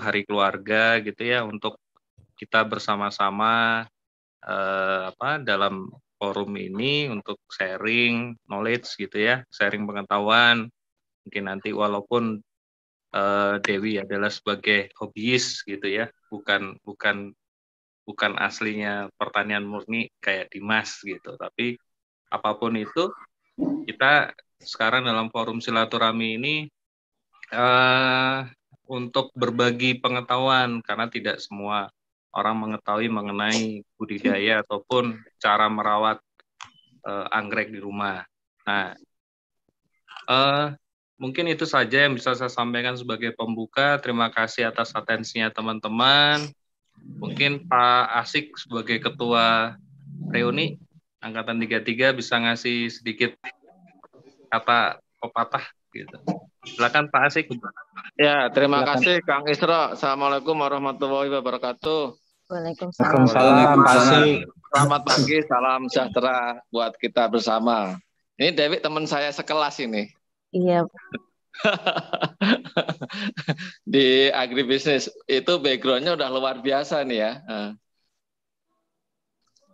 Hari Keluarga gitu ya untuk kita bersama-sama eh, apa dalam forum ini untuk sharing knowledge gitu ya, sharing pengetahuan. Mungkin nanti walaupun eh, Dewi adalah sebagai hobiis gitu ya, bukan bukan bukan aslinya pertanian murni kayak Dimas gitu, tapi apapun itu kita sekarang dalam forum silaturahmi ini eh, untuk berbagi pengetahuan karena tidak semua orang mengetahui mengenai budidaya ataupun cara merawat uh, anggrek di rumah. Nah, uh, mungkin itu saja yang bisa saya sampaikan sebagai pembuka. Terima kasih atas atensinya teman-teman. Mungkin Pak Asik sebagai ketua reuni angkatan 33 bisa ngasih sedikit kata pepatah gitu. Silakan Pak Asik. Ya, terima Silakan. kasih Kang Isra. Assalamualaikum warahmatullahi wabarakatuh. Waalaikumsalam. Waalaikumsalam. Pak Selamat pagi, salam sejahtera buat kita bersama. Ini David teman saya sekelas ini. Iya. di agribisnis itu backgroundnya udah luar biasa nih ya. Nah,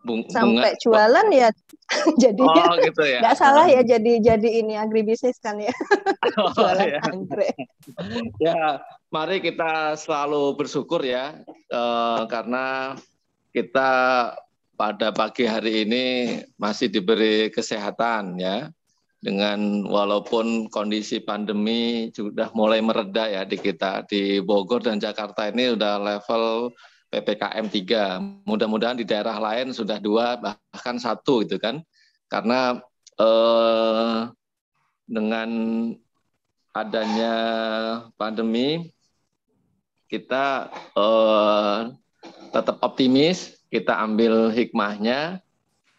Bung, sampai bunga. jualan ya jadi oh, gitu ya. nggak salah ya jadi jadi ini agribisnis kan ya oh, jualan ya. anggrek ya mari kita selalu bersyukur ya eh, karena kita pada pagi hari ini masih diberi kesehatan ya dengan walaupun kondisi pandemi sudah mulai mereda ya di kita di Bogor dan Jakarta ini sudah level PPKM 3. Mudah-mudahan di daerah lain sudah dua bahkan satu gitu kan. Karena eh, dengan adanya pandemi kita eh, tetap optimis, kita ambil hikmahnya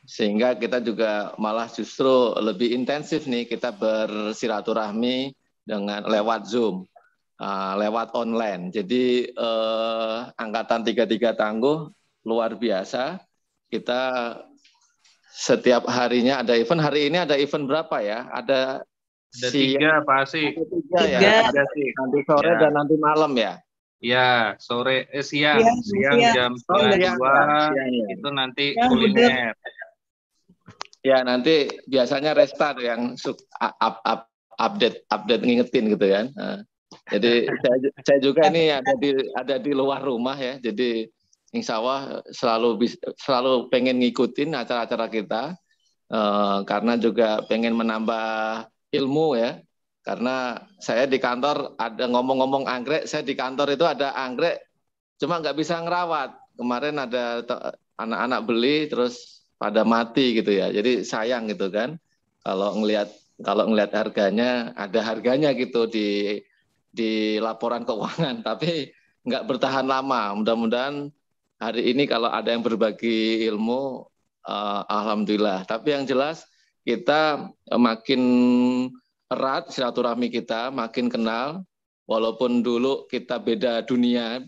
sehingga kita juga malah justru lebih intensif nih kita bersilaturahmi dengan lewat Zoom. Ah, lewat online. Jadi uh, angkatan 33 tangguh luar biasa. Kita setiap harinya ada event. Hari ini ada event berapa ya? Ada ada si, tiga pasti. Ada tiga, ya. Ada Nanti sore ya. dan nanti malam ya. Ya, sore eh, siang, siang, siang, siang. jam oh, iya, dua ya. itu nanti ya, kuliner. Ya nanti biasanya restart yang up, update update ngingetin gitu kan. Ya. Jadi saya, saya juga ini ada di ada di luar rumah ya. Jadi Insya Allah selalu selalu pengen ngikutin acara-acara kita uh, karena juga pengen menambah ilmu ya. Karena saya di kantor ada ngomong-ngomong anggrek, saya di kantor itu ada anggrek, cuma nggak bisa ngerawat. Kemarin ada anak-anak beli terus pada mati gitu ya. Jadi sayang gitu kan. Kalau ngelihat kalau ngelihat harganya ada harganya gitu di di laporan keuangan, tapi nggak bertahan lama. Mudah-mudahan hari ini kalau ada yang berbagi ilmu, uh, alhamdulillah. Tapi yang jelas kita makin erat silaturahmi kita, makin kenal. Walaupun dulu kita beda dunia,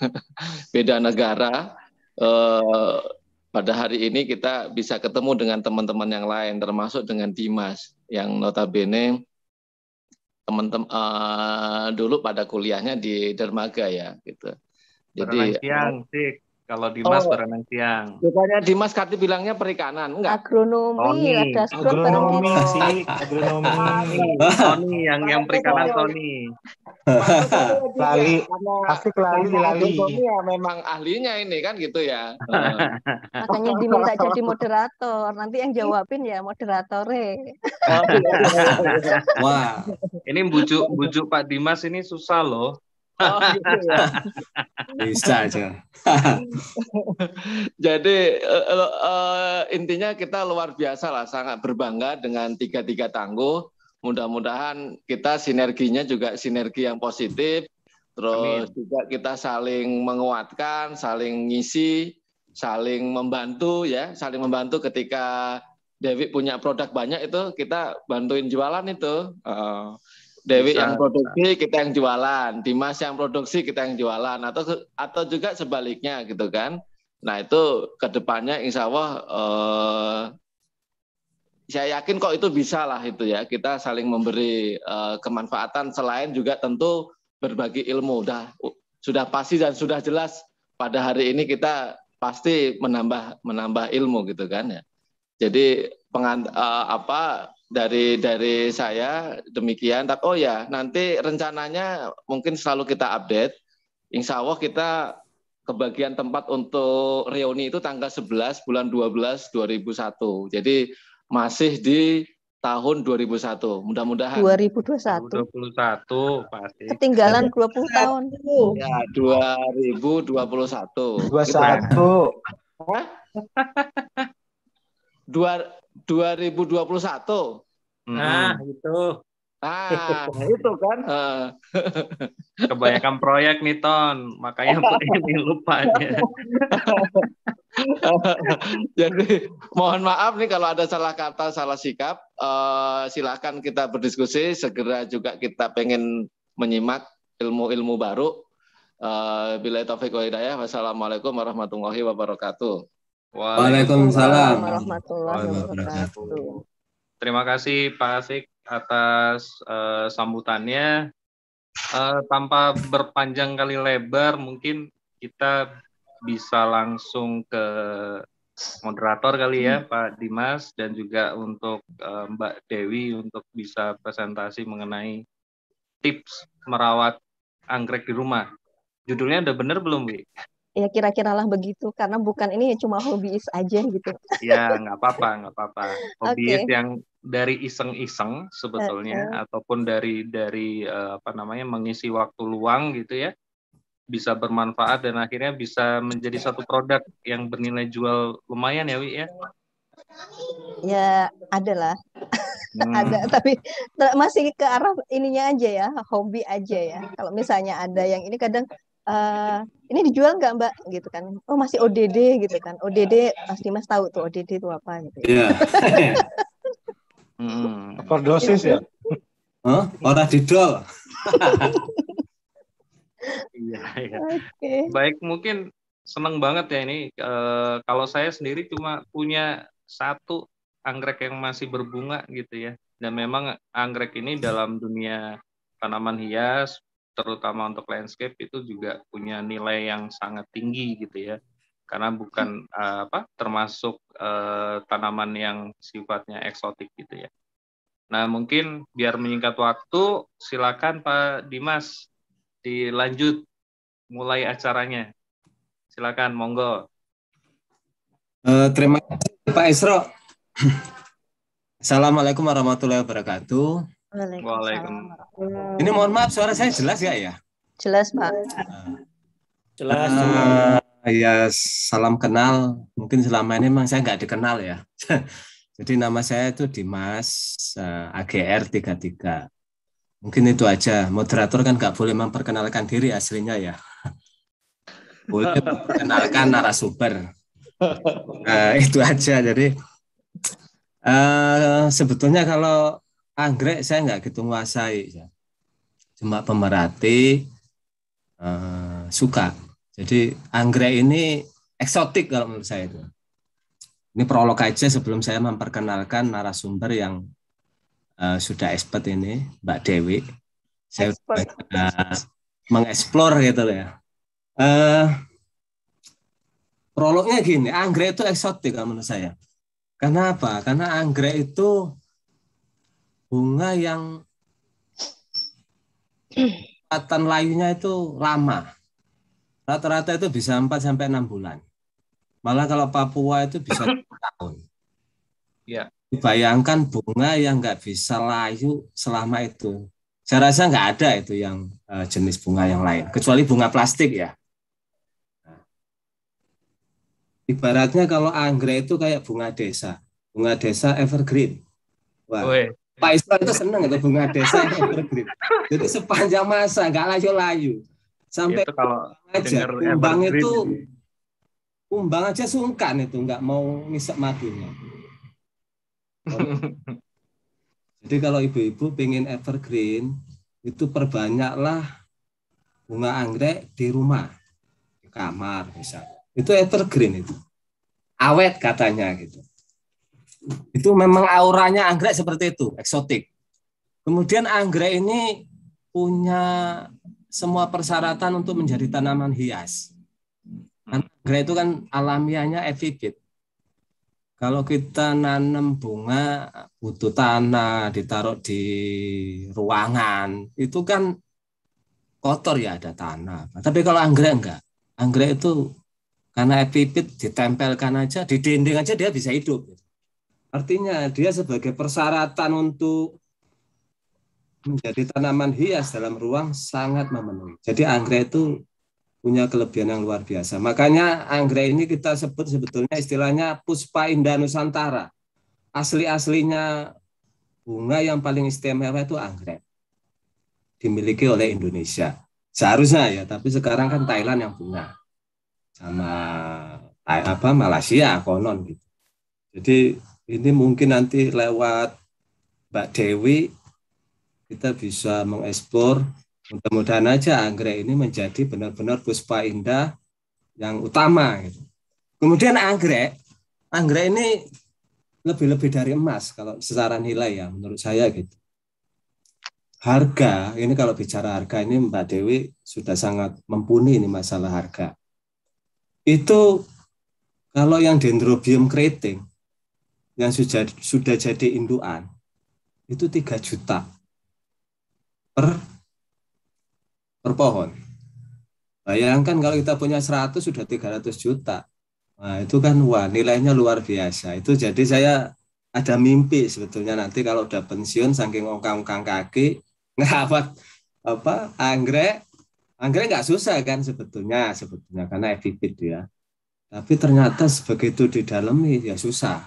beda negara, uh, pada hari ini kita bisa ketemu dengan teman-teman yang lain, termasuk dengan Dimas yang notabene teman-teman uh, eh, dulu pada kuliahnya di dermaga ya gitu. Jadi siang, sih. Eh, kalau Dimas oh, berenang siang. Bukannya Dimas kati bilangnya perikanan, enggak? Agronomi, Tony. ada agronomi sih, agronomi. Tony yang yang perikanan Tony. Lali, pasti lali lali. Ya memang ahlinya ini kan gitu ya. Makanya diminta jadi moderator. Nanti yang jawabin ya moderatore. Wah, ini bujuk bujuk Pak Dimas ini susah loh. Oh, gitu ya. Bisa aja. Jadi uh, uh, intinya kita luar biasa lah, sangat berbangga dengan tiga-tiga tangguh. Mudah-mudahan kita sinerginya juga sinergi yang positif. Terus Amin. juga kita saling menguatkan, saling ngisi, saling membantu ya, saling membantu ketika Dewi punya produk banyak itu kita bantuin jualan itu. Uh, Dewi bisa, yang produksi bisa. kita yang jualan, Dimas yang produksi kita yang jualan atau atau juga sebaliknya gitu kan. Nah itu kedepannya Insya Allah eh, saya yakin kok itu bisa lah itu ya kita saling memberi eh, kemanfaatan selain juga tentu berbagi ilmu. Udah sudah pasti dan sudah jelas pada hari ini kita pasti menambah menambah ilmu gitu kan ya. Jadi pengant, eh, apa dari dari saya demikian. Oh ya, nanti rencananya mungkin selalu kita update. Insya Allah kita kebagian tempat untuk reuni itu tanggal 11 bulan 12 2001. Jadi masih di tahun 2001. Mudah-mudahan 2021. 2021 pasti. Ketinggalan 20 tahun. Ya, 2021. 21. Hah? dua 2021. Hmm. Ah, gitu. ah. Nah, hmm. itu. ah itu kan. Ah. Kebanyakan proyek nih, Ton. Makanya ini lupa. Jadi mohon maaf nih kalau ada salah kata, salah sikap. Uh, silakan kita berdiskusi. Segera juga kita pengen menyimak ilmu-ilmu baru. Uh, eh, Bila itu wa hidayah. Wassalamualaikum warahmatullahi wabarakatuh. Waalaikumsalam warahmatullahi wabarakatuh. Terima kasih Pak Asik atas uh, sambutannya. Uh, tanpa berpanjang kali lebar, mungkin kita bisa langsung ke moderator kali ya, hmm. Pak Dimas, dan juga untuk uh, Mbak Dewi untuk bisa presentasi mengenai tips merawat anggrek di rumah. Judulnya udah bener belum, Wi? ya kira-kira lah begitu karena bukan ini cuma hobiis aja gitu ya nggak apa-apa nggak apa-apa Hobi okay. yang dari iseng-iseng sebetulnya uh -huh. ataupun dari dari eh, apa namanya mengisi waktu luang gitu ya bisa bermanfaat dan akhirnya bisa menjadi satu produk yang bernilai jual lumayan ya Wi ya ya ada lah hmm. ada tapi masih ke arah ininya aja ya hobi aja ya kalau misalnya ada yang ini kadang uh, ini dijual nggak mbak gitu kan oh masih ODD gitu kan ODD pasti Mas tahu tuh ODD itu apa gitu ya yeah. hmm. overdosis ya huh? orang didol iya iya okay. baik mungkin seneng banget ya ini e, kalau saya sendiri cuma punya satu anggrek yang masih berbunga gitu ya dan memang anggrek ini dalam dunia tanaman hias terutama untuk landscape itu juga punya nilai yang sangat tinggi gitu ya karena bukan uh, apa termasuk uh, tanaman yang sifatnya eksotik gitu ya. Nah mungkin biar menyingkat waktu silakan Pak Dimas dilanjut mulai acaranya. Silakan monggo. Uh, terima kasih Pak Esro. Assalamualaikum warahmatullahi wabarakatuh. Waalaikumsalam. Ini mohon maaf suara saya jelas ya ya? Jelas Pak. Jelas. Uh, ya salam kenal. Mungkin selama ini memang saya nggak dikenal ya. Jadi nama saya itu Dimas uh, AGR 33. Mungkin itu aja. Moderator kan nggak boleh memperkenalkan diri aslinya ya. boleh memperkenalkan narasumber. Uh, itu aja. Jadi uh, sebetulnya kalau anggrek saya nggak gitu menguasai cuma pemerhati uh, suka jadi anggrek ini eksotik kalau menurut saya itu ini prolog aja sebelum saya memperkenalkan narasumber yang uh, sudah expert ini Mbak Dewi saya expert. uh, mengeksplor gitu ya uh, prolognya gini anggrek itu eksotik kalau menurut saya karena apa karena anggrek itu bunga yang ikatan layunya itu lama. Rata-rata itu bisa 4 sampai 6 bulan. Malah kalau Papua itu bisa tahun. Ya. Bayangkan bunga yang nggak bisa layu selama itu. Saya rasa nggak ada itu yang eh, jenis bunga yang lain, kecuali bunga plastik ya. Nah. Ibaratnya kalau anggrek itu kayak bunga desa, bunga desa evergreen. Wah, Pak Iswan itu seneng itu bunga desa evergreen. Jadi sepanjang masa nggak layu-layu. Sampai itu kalau aja kumbang itu kumbang aja sungkan itu nggak mau ngisep matinya. Jadi kalau ibu-ibu pengen evergreen itu perbanyaklah bunga anggrek di rumah, di kamar misalnya. Itu evergreen itu. Awet katanya gitu itu memang auranya anggrek seperti itu, eksotik. Kemudian anggrek ini punya semua persyaratan untuk menjadi tanaman hias. Anggrek itu kan alamiahnya epifit. Kalau kita nanam bunga butuh tanah, ditaruh di ruangan, itu kan kotor ya ada tanah. Tapi kalau anggrek enggak. Anggrek itu karena epipit ditempelkan aja, di dinding aja dia bisa hidup. Gitu Artinya dia sebagai persyaratan untuk menjadi tanaman hias dalam ruang sangat memenuhi. Jadi anggrek itu punya kelebihan yang luar biasa. Makanya anggrek ini kita sebut sebetulnya istilahnya puspa indah nusantara. Asli-aslinya bunga yang paling istimewa itu anggrek. Dimiliki oleh Indonesia. Seharusnya ya, tapi sekarang kan Thailand yang punya. Sama apa Malaysia konon gitu. Jadi ini mungkin nanti lewat Mbak Dewi kita bisa mengeksplor mudah-mudahan aja anggrek ini menjadi benar-benar puspa indah yang utama gitu. kemudian anggrek anggrek ini lebih-lebih dari emas kalau secara nilai ya menurut saya gitu harga ini kalau bicara harga ini Mbak Dewi sudah sangat mumpuni ini masalah harga itu kalau yang dendrobium keriting yang sudah sudah jadi induan itu tiga juta per per pohon. Bayangkan kalau kita punya 100 sudah 300 juta. Nah, itu kan wah nilainya luar biasa. Itu jadi saya ada mimpi sebetulnya nanti kalau udah pensiun saking ongkang-ongkang kaki ngawat apa anggrek anggrek nggak susah kan sebetulnya sebetulnya karena efektif ya tapi ternyata sebegitu di dalam ya susah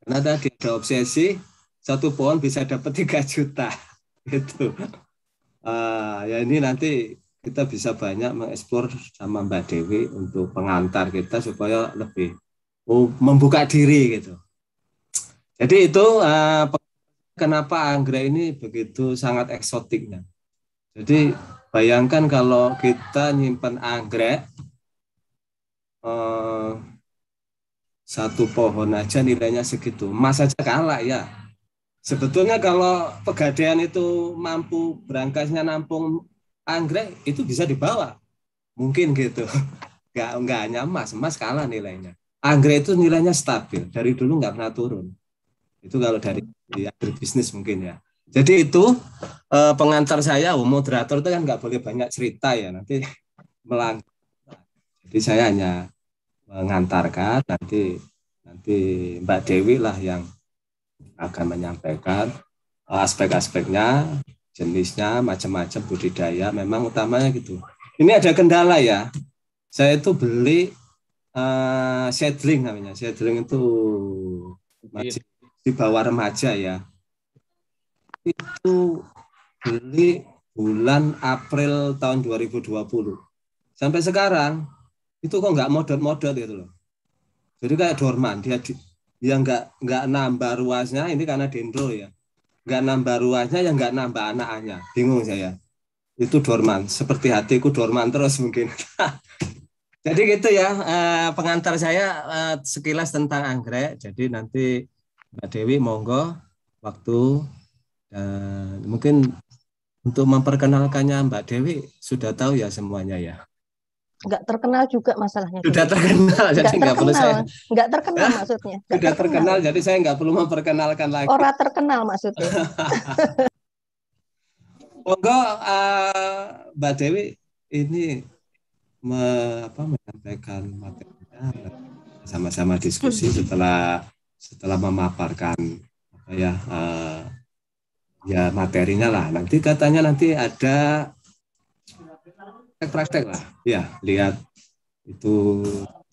karena tadi ada obsesi, satu pohon bisa dapat tiga juta. Gitu. Uh, ya ini nanti kita bisa banyak mengeksplor sama Mbak Dewi untuk pengantar kita supaya lebih oh, membuka diri gitu. Jadi itu uh, kenapa anggrek ini begitu sangat eksotiknya. Jadi bayangkan kalau kita nyimpan anggrek, uh, satu pohon aja nilainya segitu. Emas aja kalah ya. Sebetulnya kalau pegadaian itu mampu berangkasnya nampung anggrek itu bisa dibawa. Mungkin gitu. Enggak, enggak hanya emas, emas kalah nilainya. Anggrek itu nilainya stabil, dari dulu nggak pernah turun. Itu kalau dari ya, bisnis mungkin ya. Jadi itu eh, pengantar saya, moderator itu kan nggak boleh banyak cerita ya, nanti melangkah Jadi saya hanya mengantarkan nanti nanti Mbak Dewi lah yang akan menyampaikan aspek-aspeknya, jenisnya, macam-macam budidaya. Memang utamanya gitu. Ini ada kendala ya. Saya itu beli uh, seedling namanya. Seedling itu masih di bawah remaja ya. Itu beli bulan April tahun 2020. Sampai sekarang itu kok nggak modot-modot gitu loh. Jadi kayak dorman dia dia nggak nggak nambah ruasnya ini karena dendro ya. Nggak nambah ruasnya ya nggak nambah anaknya Bingung saya. Itu dorman. Seperti hatiku dorman terus mungkin. Jadi gitu ya eh, pengantar saya eh, sekilas tentang anggrek. Jadi nanti Mbak Dewi monggo waktu dan mungkin untuk memperkenalkannya Mbak Dewi sudah tahu ya semuanya ya nggak terkenal juga masalahnya. Sudah terkenal, jadi nggak, terkenal perlu saya. Nggak terkenal Hah? maksudnya. Nggak Sudah terkenal. terkenal, jadi saya nggak perlu memperkenalkan lagi. Orang terkenal maksudnya. Monggo uh, Mbak Dewi ini me, apa, menyampaikan materinya sama-sama diskusi hmm. setelah setelah memaparkan apa ya uh, ya materinya lah. Nanti katanya nanti ada praktek-praktek lah. Ya, lihat itu.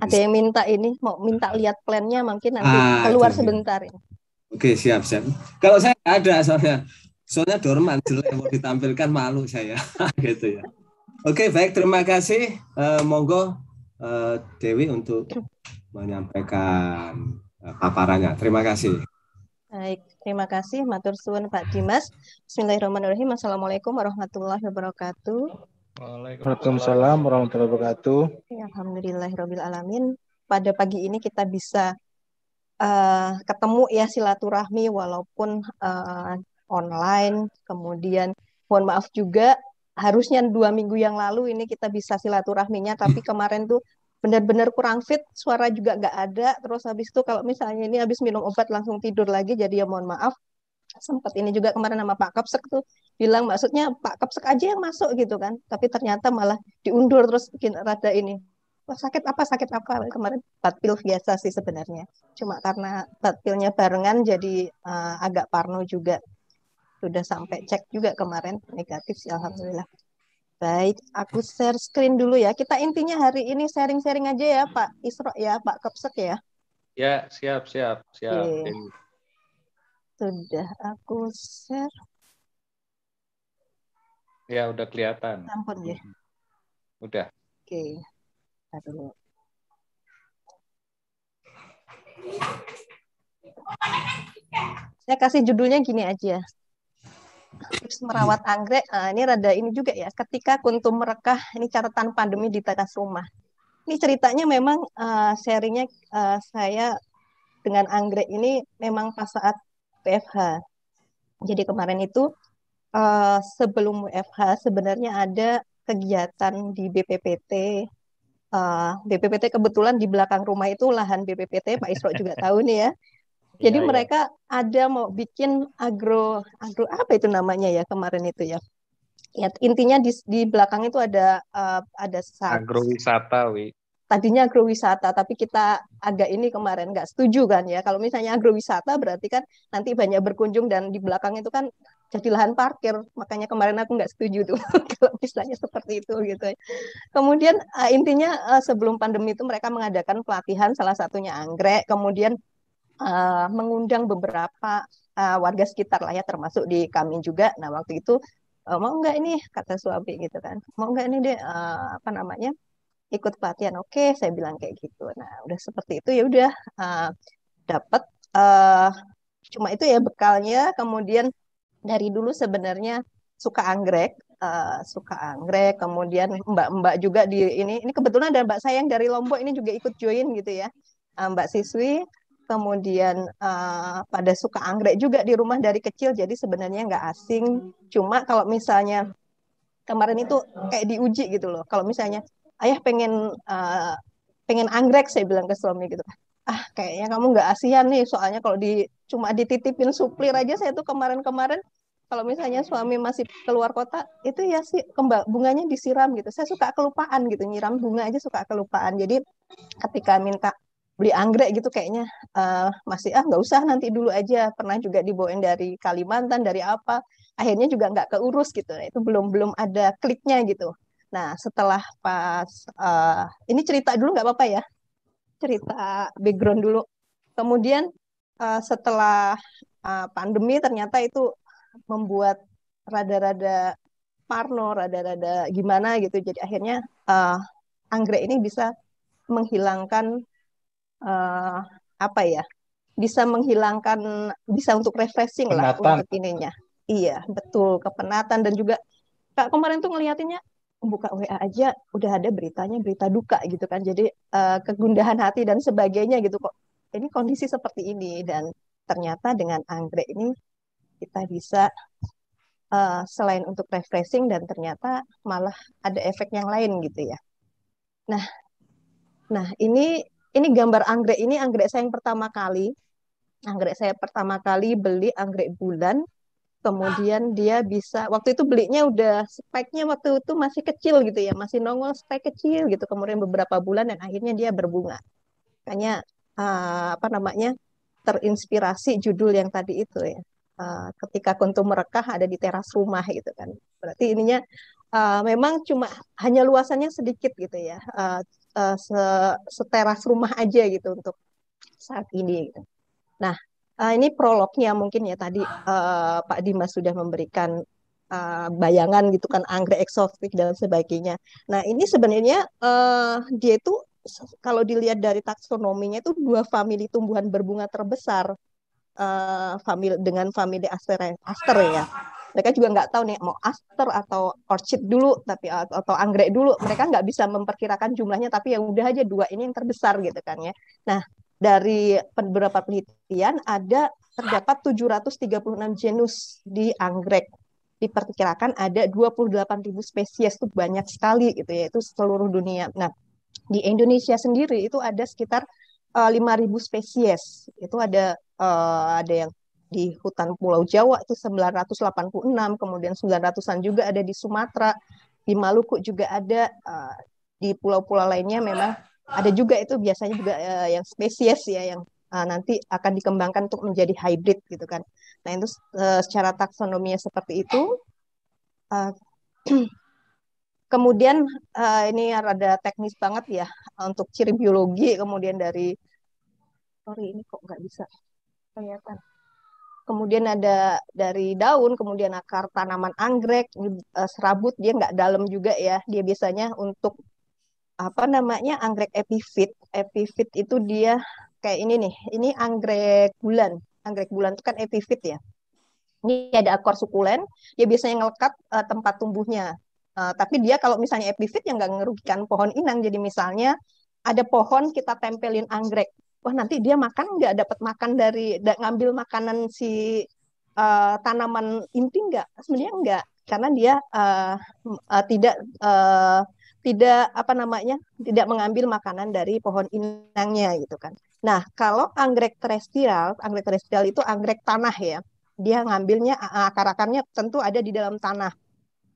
Ada yang minta ini, mau minta lihat plannya mungkin nanti ah, keluar itu. sebentar. Ini. Oke, siap siap. Kalau saya ada soalnya, soalnya dorman jelek mau ditampilkan malu saya, gitu ya. Oke, baik terima kasih. Uh, monggo uh, Dewi untuk menyampaikan uh, paparannya. Terima kasih. Baik, terima kasih. Matur suwun Pak Dimas. Bismillahirrahmanirrahim. Assalamualaikum warahmatullahi wabarakatuh. Waalaikumsalam warahmatullahi wabarakatuh. Ya, Alhamdulillahirrahmanirrahim. Pada pagi ini kita bisa uh, ketemu ya silaturahmi walaupun uh, online. Kemudian mohon maaf juga harusnya dua minggu yang lalu ini kita bisa silaturahminya tapi kemarin tuh benar-benar kurang fit suara juga nggak ada terus habis itu kalau misalnya ini habis minum obat langsung tidur lagi jadi ya mohon maaf sempat ini juga kemarin sama Pak Kapsek tuh bilang maksudnya Pak Kapsek aja yang masuk gitu kan tapi ternyata malah diundur terus bikin rada ini Wah, sakit apa sakit apa kemarin pil biasa sih sebenarnya cuma karena Pilnya barengan jadi uh, agak parno juga sudah sampai cek juga kemarin negatif sih alhamdulillah Baik, aku share screen dulu ya. Kita intinya hari ini sharing-sharing aja ya, Pak Isro ya, Pak Kepsek ya. Ya, siap, siap, siap. yeah. Sudah aku share. Ya, udah kelihatan. Ampun ya. Udah. Oke. Okay. dulu. Saya kasih judulnya gini aja. Tips merawat anggrek. Nah, ini rada ini juga ya. Ketika kuntum merekah, ini catatan pandemi di teras rumah. Ini ceritanya memang uh, sharingnya uh, saya dengan anggrek ini memang pas saat WFH. Jadi kemarin itu uh, sebelum WFH sebenarnya ada kegiatan di BPPT. Uh, eh, BPPT kebetulan di belakang rumah itu lahan BPPT Pak Isro juga tahu nih ya. Iya, Jadi ya, mereka ada mau bikin agro agro apa itu namanya ya kemarin itu ya. Ya intinya di di belakang itu ada uh, ada agrowisata wi tadinya agrowisata tapi kita agak ini kemarin nggak setuju kan ya kalau misalnya agrowisata berarti kan nanti banyak berkunjung dan di belakang itu kan jadi lahan parkir makanya kemarin aku nggak setuju tuh kalau misalnya seperti itu gitu ya. kemudian eh, intinya eh, sebelum pandemi itu mereka mengadakan pelatihan salah satunya anggrek kemudian eh, mengundang beberapa warga sekitar lah ya termasuk di kami juga nah waktu itu mau nggak ini kata suami gitu kan mau nggak ini deh apa namanya ikut pelatihan oke okay, saya bilang kayak gitu nah udah seperti itu ya udah uh, eh, dapat uh, eh, cuma itu ya bekalnya kemudian dari dulu sebenarnya suka anggrek uh, suka anggrek kemudian mbak-mbak juga di ini ini kebetulan ada mbak saya yang dari lombok ini juga ikut join gitu ya uh, mbak siswi kemudian uh, pada suka anggrek juga di rumah dari kecil jadi sebenarnya nggak asing cuma kalau misalnya kemarin itu kayak diuji gitu loh kalau misalnya ayah pengen uh, pengen anggrek saya bilang ke suami gitu ah kayaknya kamu nggak asian nih soalnya kalau di cuma dititipin suplir aja saya tuh kemarin-kemarin kalau misalnya suami masih keluar kota itu ya sih kembang bunganya disiram gitu saya suka kelupaan gitu nyiram bunga aja suka kelupaan jadi ketika minta beli anggrek gitu kayaknya uh, masih ah nggak usah nanti dulu aja pernah juga dibawain dari Kalimantan dari apa akhirnya juga nggak keurus gitu nah, itu belum belum ada kliknya gitu Nah, setelah pas uh, ini cerita dulu nggak apa-apa ya? Cerita background dulu. Kemudian uh, setelah uh, pandemi ternyata itu membuat rada-rada parno, rada-rada gimana gitu. Jadi akhirnya uh, anggrek ini bisa menghilangkan uh, apa ya? Bisa menghilangkan bisa untuk refreshing Penatan. lah untuk ininya. Iya, betul kepenatan dan juga Kak kemarin tuh ngeliatinnya buka WA aja udah ada beritanya berita duka gitu kan jadi uh, kegundahan hati dan sebagainya gitu kok ini kondisi seperti ini dan ternyata dengan anggrek ini kita bisa uh, selain untuk refreshing dan ternyata malah ada efek yang lain gitu ya nah nah ini ini gambar anggrek ini anggrek saya yang pertama kali anggrek saya pertama kali beli anggrek bulan kemudian dia bisa waktu itu belinya udah speknya waktu itu masih kecil gitu ya masih nongol spek kecil gitu kemudian beberapa bulan dan akhirnya dia berbunga makanya uh, apa namanya terinspirasi judul yang tadi itu ya uh, ketika kuntum merekah ada di teras rumah gitu kan berarti ininya uh, memang cuma hanya luasannya sedikit gitu ya uh, uh, se seteras rumah aja gitu untuk saat ini gitu. Nah, uh, ini prolognya mungkin ya tadi uh, Pak Dimas sudah memberikan uh, bayangan gitu kan anggrek eksotik dan sebagainya. Nah ini sebenarnya uh, dia itu kalau dilihat dari taksonominya itu dua famili tumbuhan berbunga terbesar uh, eh, famili dengan famili aster aster ya. Mereka juga nggak tahu nih mau aster atau orchid dulu tapi atau, atau anggrek dulu. Mereka nggak bisa memperkirakan jumlahnya tapi ya udah aja dua ini yang terbesar gitu kan ya. Nah dari beberapa penelitian ada terdapat 736 genus di anggrek. Diperkirakan ada 28.000 spesies itu banyak sekali gitu ya, itu seluruh dunia. Nah, di Indonesia sendiri itu ada sekitar uh, eh, 5.000 spesies. Itu ada uh, ada yang di hutan Pulau Jawa itu 986, kemudian 900-an juga ada di Sumatera, di Maluku juga ada uh, di pulau-pulau lainnya memang ada juga itu biasanya juga uh, yang spesies ya yang uh, nanti akan dikembangkan untuk menjadi hybrid gitu kan. Nah itu uh, secara taksonominya seperti itu. Uh, kemudian uh, ini ada teknis banget ya untuk ciri biologi kemudian dari sorry ini kok nggak bisa kelihatan. Kemudian ada dari daun, kemudian akar tanaman anggrek, eh, serabut dia nggak dalam juga ya. Dia biasanya untuk apa namanya anggrek epifit. Epifit itu dia kayak ini nih. Ini anggrek bulan. Anggrek bulan itu kan epifit ya. Ini ada akor sukulen. Dia biasanya ngelekat uh, tempat tumbuhnya. Uh, tapi dia kalau misalnya epifit yang nggak ngerugikan pohon inang. Jadi misalnya ada pohon kita tempelin anggrek. Wah nanti dia makan nggak dapat makan dari ngambil makanan si uh, tanaman inti nggak? Sebenarnya nggak karena dia uh, uh, tidak uh, tidak apa namanya tidak mengambil makanan dari pohon inangnya gitu kan. Nah kalau anggrek terestrial, anggrek terestrial itu anggrek tanah ya, dia ngambilnya akar-akarnya tentu ada di dalam tanah.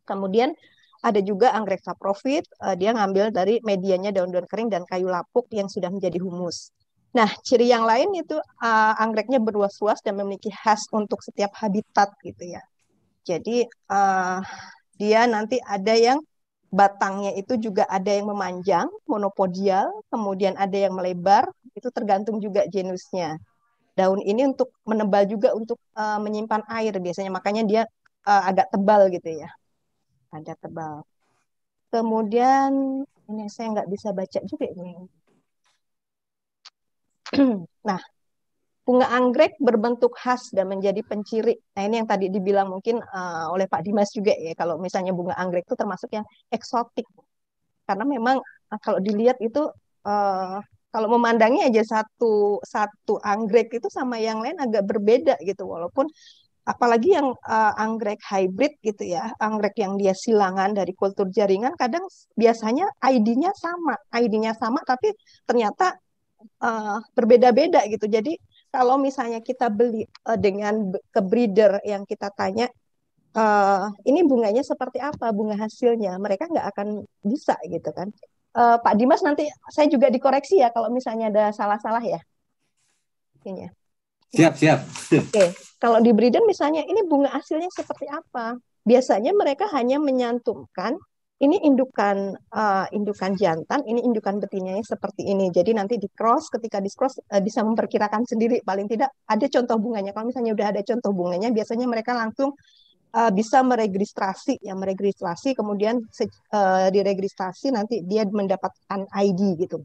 Kemudian ada juga anggrek saprofit, uh, dia ngambil dari medianya daun-daun kering dan kayu lapuk yang sudah menjadi humus. Nah, ciri yang lain itu uh, anggreknya berluas-luas dan memiliki khas untuk setiap habitat gitu ya. Jadi uh, dia nanti ada yang batangnya itu juga ada yang memanjang, monopodial, kemudian ada yang melebar, itu tergantung juga genusnya. Daun ini untuk menebal juga untuk uh, menyimpan air biasanya, makanya dia uh, agak tebal gitu ya. agak tebal. Kemudian ini saya nggak bisa baca juga ini. nah, bunga anggrek berbentuk khas dan menjadi penciri. Nah ini yang tadi dibilang mungkin uh, oleh Pak Dimas juga ya kalau misalnya bunga anggrek itu termasuk yang eksotik karena memang uh, kalau dilihat itu uh, kalau memandangnya aja satu satu anggrek itu sama yang lain agak berbeda gitu walaupun apalagi yang uh, anggrek hybrid gitu ya anggrek yang dia silangan dari kultur jaringan kadang biasanya ID-nya sama ID-nya sama tapi ternyata uh, berbeda-beda gitu jadi kalau misalnya kita beli uh, dengan ke breeder yang kita tanya uh, ini bunganya seperti apa bunga hasilnya mereka nggak akan bisa gitu kan uh, Pak Dimas nanti saya juga dikoreksi ya kalau misalnya ada salah-salah ya Kayaknya. siap siap oke okay. kalau di breeder misalnya ini bunga hasilnya seperti apa biasanya mereka hanya menyantumkan ini indukan uh, indukan jantan, ini indukan betinanya seperti ini. Jadi nanti di cross, ketika di cross uh, bisa memperkirakan sendiri. Paling tidak ada contoh bunganya. Kalau misalnya udah ada contoh bunganya, biasanya mereka langsung uh, bisa meregistrasi. Ya meregistrasi, kemudian uh, diregistrasi nanti dia mendapatkan ID gitu.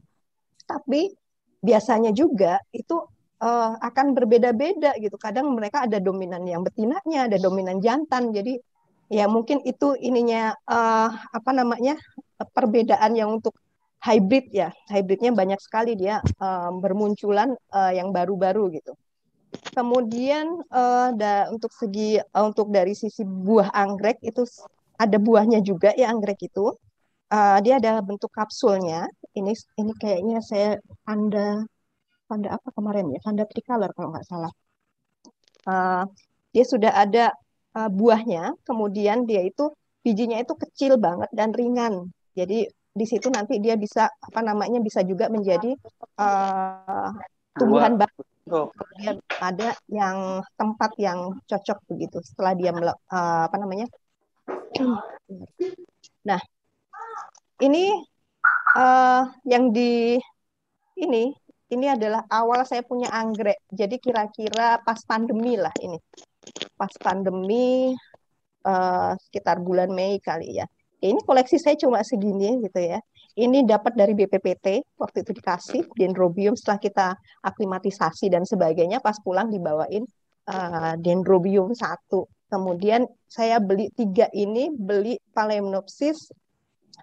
Tapi biasanya juga itu uh, akan berbeda-beda gitu. Kadang mereka ada dominan yang betinanya, ada dominan jantan. Jadi Ya mungkin itu ininya uh, apa namanya perbedaan yang untuk hybrid ya hybridnya banyak sekali dia uh, bermunculan uh, yang baru-baru gitu. Kemudian uh, da, untuk segi uh, untuk dari sisi buah anggrek itu ada buahnya juga ya anggrek itu. Uh, dia ada bentuk kapsulnya. Ini ini kayaknya saya tanda tanda apa kemarin ya tanda tricolor kalau nggak salah. Uh, dia sudah ada uh, buahnya, kemudian dia itu bijinya itu kecil banget dan ringan. Jadi di situ nanti dia bisa apa namanya bisa juga menjadi uh, tumbuhan baru. Oh. Kemudian ada yang tempat yang cocok begitu setelah dia uh, apa namanya. Nah, ini uh, yang di ini ini adalah awal saya punya anggrek. Jadi kira-kira pas pandemi lah ini pas pandemi uh, sekitar bulan Mei kali ya. ya. Ini koleksi saya cuma segini gitu ya. Ini dapat dari BPPT waktu itu dikasih hmm. dendrobium setelah kita aklimatisasi dan sebagainya pas pulang dibawain uh, dendrobium satu. Kemudian saya beli tiga ini beli palemnopsis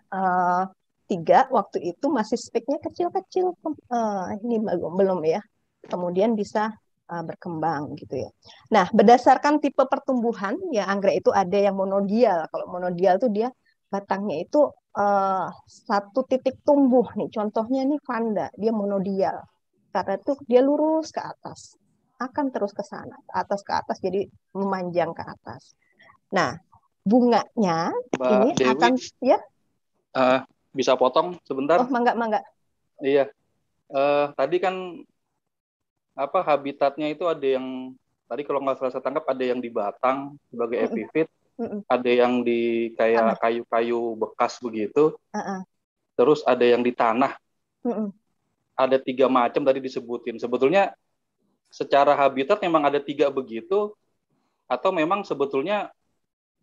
uh, eh, tiga waktu itu masih speknya kecil-kecil uh, ini belum belum ya. Kemudian bisa Eh, berkembang gitu ya. Nah, berdasarkan tipe pertumbuhan ya anggrek itu ada yang monodial. Kalau monodial tuh dia batangnya itu uh, satu titik tumbuh nih. Contohnya nih vanda, dia monodial. Karena itu dia lurus ke atas, akan terus ke sana, atas ke atas jadi memanjang ke atas. Nah, bunganya Mbak ini Dewi, akan ya uh, bisa potong sebentar. Oh, mangga mangga. Iya. Uh, tadi kan apa habitatnya itu ada yang tadi kalau nggak salah saya tangkap ada yang di batang sebagai epifit, ada yang di kayak kayu-kayu bekas begitu, terus ada yang di tanah. Ada tiga macam tadi disebutin. Sebetulnya secara habitat memang ada tiga begitu, atau memang sebetulnya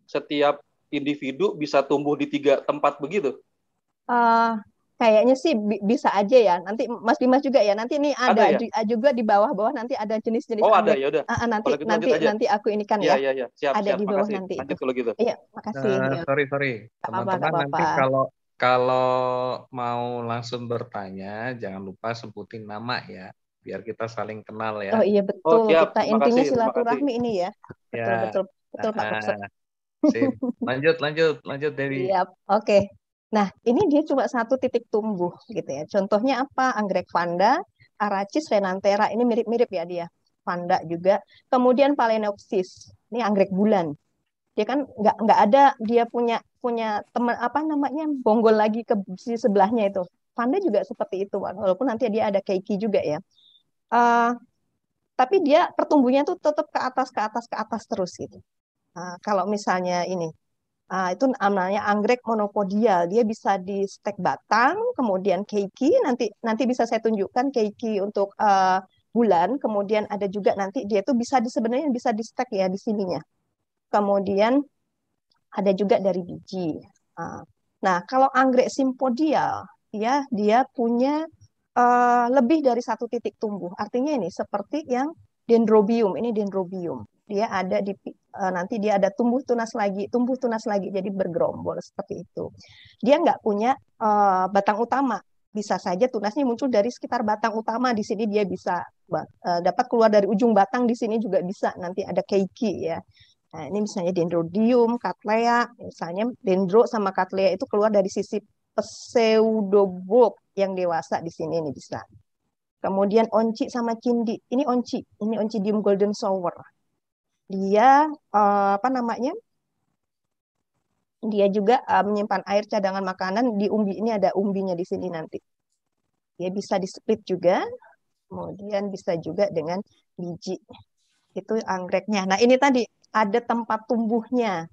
setiap individu bisa tumbuh di tiga tempat begitu? Uh, kayaknya sih bisa aja ya. Nanti Mas Dimas juga ya. Nanti ini ada, ada ya? Ah, juga di bawah-bawah nanti ada jenis-jenis. Oh, ada ya udah. Ah, ah, nanti gitu nanti aja. nanti aku ini kan iya, ya. Iya, iya, ya. siap, ada siap, di bawah makasih. nanti. kalau gitu. Iya, makasih. Uh, sorry, sorry. Teman-teman nanti kalau kalau mau langsung bertanya, jangan lupa sebutin nama ya biar kita saling kenal ya. Oh iya betul. Oh, Kita intinya silaturahmi ini ya. ya. Betul betul betul Pak Lanjut lanjut lanjut Dewi. Siap. Oke. Okay. Nah, ini dia cuma satu titik tumbuh gitu ya. Contohnya apa? Anggrek panda, arachis renantera, ini mirip-mirip ya dia. Panda juga. Kemudian Palenopsis. ini anggrek bulan. Dia kan nggak nggak ada dia punya punya teman apa namanya bonggol lagi ke sisi sebelahnya itu. Panda juga seperti itu, walaupun nanti dia ada keiki juga ya. Uh, tapi dia pertumbuhannya tuh tetap ke atas ke atas ke atas terus gitu. Uh, kalau misalnya ini Uh, itu namanya anggrek monopodial. Dia bisa di stek batang, kemudian keiki. Nanti nanti bisa saya tunjukkan keiki untuk uh, bulan. Kemudian ada juga nanti dia itu bisa di sebenarnya bisa di stek ya di sininya. Kemudian ada juga dari biji. Uh, nah kalau anggrek simpodial, ya dia punya uh, lebih dari satu titik tumbuh. Artinya ini seperti yang dendrobium. Ini dendrobium dia ada di eh, nanti dia ada tumbuh tunas lagi, tumbuh tunas lagi, jadi bergerombol seperti itu. Dia nggak punya uh, batang utama, bisa saja tunasnya muncul dari sekitar batang utama. Di sini dia bisa uh, dapat keluar dari ujung batang, di sini juga bisa. Nanti ada keiki ya. Nah, ini misalnya dendrodium, katlea misalnya dendro sama katlea itu keluar dari sisi pseudobulb yang dewasa di sini ini bisa. Kemudian onci sama cindi. Ini onci, ini oncidium golden shower dia uh, apa namanya dia juga uh, menyimpan air cadangan makanan di umbi ini ada umbinya di sini nanti dia bisa di split juga kemudian bisa juga dengan biji itu anggreknya nah ini tadi ada tempat tumbuhnya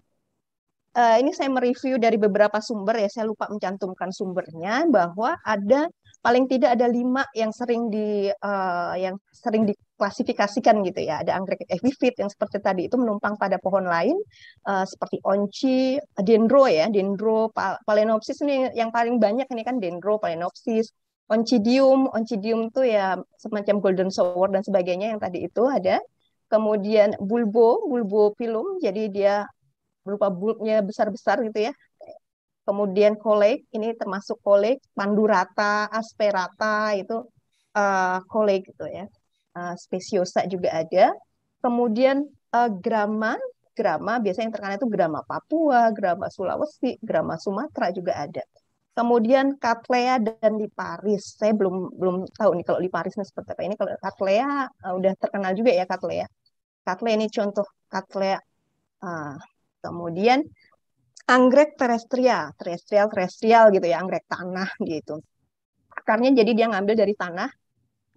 uh, ini saya mereview dari beberapa sumber ya saya lupa mencantumkan sumbernya bahwa ada paling tidak ada lima yang sering di uh, yang sering diklasifikasikan gitu ya. Ada anggrek epifit yang seperti tadi itu menumpang pada pohon lain uh, seperti onci, eh, dendro ya, dendro palenopsis ini yang paling banyak ini kan dendro palenopsis, oncidium, oncidium tuh ya semacam golden shower dan sebagainya yang tadi itu ada. Kemudian bulbo, bulbo pilum, jadi dia berupa bulbnya besar-besar gitu ya. Kemudian kolek, ini termasuk kolek, pandurata, asperata, itu uh, kolek gitu ya. Uh, eh, spesiosa juga ada. Kemudian uh, grama, grama biasanya yang terkenal itu grama Papua, grama Sulawesi, grama Sumatera juga ada. Kemudian katlea dan Liparis. Saya belum belum tahu nih kalau Liparisnya seperti apa. Ini kalau katlea uh, udah terkenal juga ya katlea. Katlea ini contoh katlea. Uh, kemudian anggrek terestrial, terestrial, terestrial gitu ya, anggrek tanah gitu. Akarnya jadi dia ngambil dari tanah,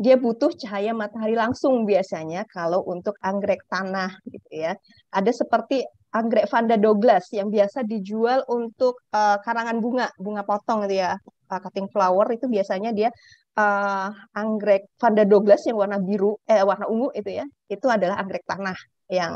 dia butuh cahaya matahari langsung biasanya kalau untuk anggrek tanah gitu ya. Ada seperti anggrek Vanda Douglas yang biasa dijual untuk uh, karangan bunga, bunga potong gitu ya, uh, cutting flower itu biasanya dia uh, anggrek Vanda Douglas yang warna biru, eh warna ungu itu ya, itu adalah anggrek tanah yang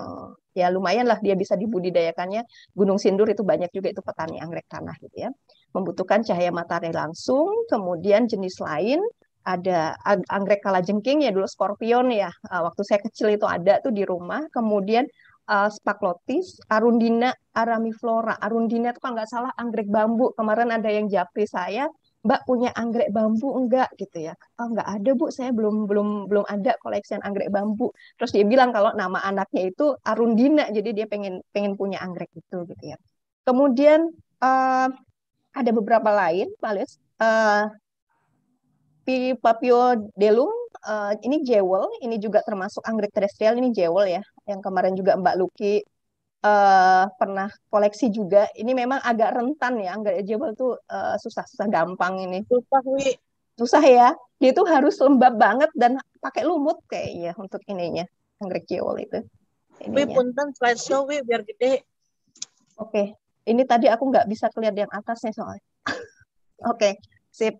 ya lumayan lah dia bisa dibudidayakannya. Gunung Sindur itu banyak juga itu petani anggrek tanah gitu ya. Membutuhkan cahaya matahari langsung, kemudian jenis lain ada anggrek kalajengking ya dulu scorpion ya. Ah, waktu saya kecil itu ada tuh di rumah. Kemudian uh, ah, spaklotis, arundina, aramiflora. Arundina itu kalau nggak salah anggrek bambu. Kemarin ada yang japri saya Mbak punya anggrek bambu enggak gitu ya? Oh enggak ada Bu, saya belum belum belum ada koleksi anggrek bambu. Terus dia bilang kalau nama anaknya itu Arundina, jadi dia pengen pengen punya anggrek itu gitu ya. Kemudian uh, ada beberapa lain, Pak Luis. Uh, eh, Papio delum uh, eh, ini jewel, ini juga termasuk anggrek terestrial, ini jewel ya, yang kemarin juga Mbak Luki uh, pernah koleksi juga. Ini memang agak rentan ya, anggrek ya, jebol tuh eh, susah-susah gampang ini. Susah, Wi. Susah ya. Dia tuh harus lembab banget dan pakai lumut kayaknya untuk ininya, anggrek jebol itu. Ininya. Wi, punten show, Wi, biar gede. Oke. Okay. Ini tadi aku nggak bisa kelihatan yang atasnya soalnya. Oke, okay. sip.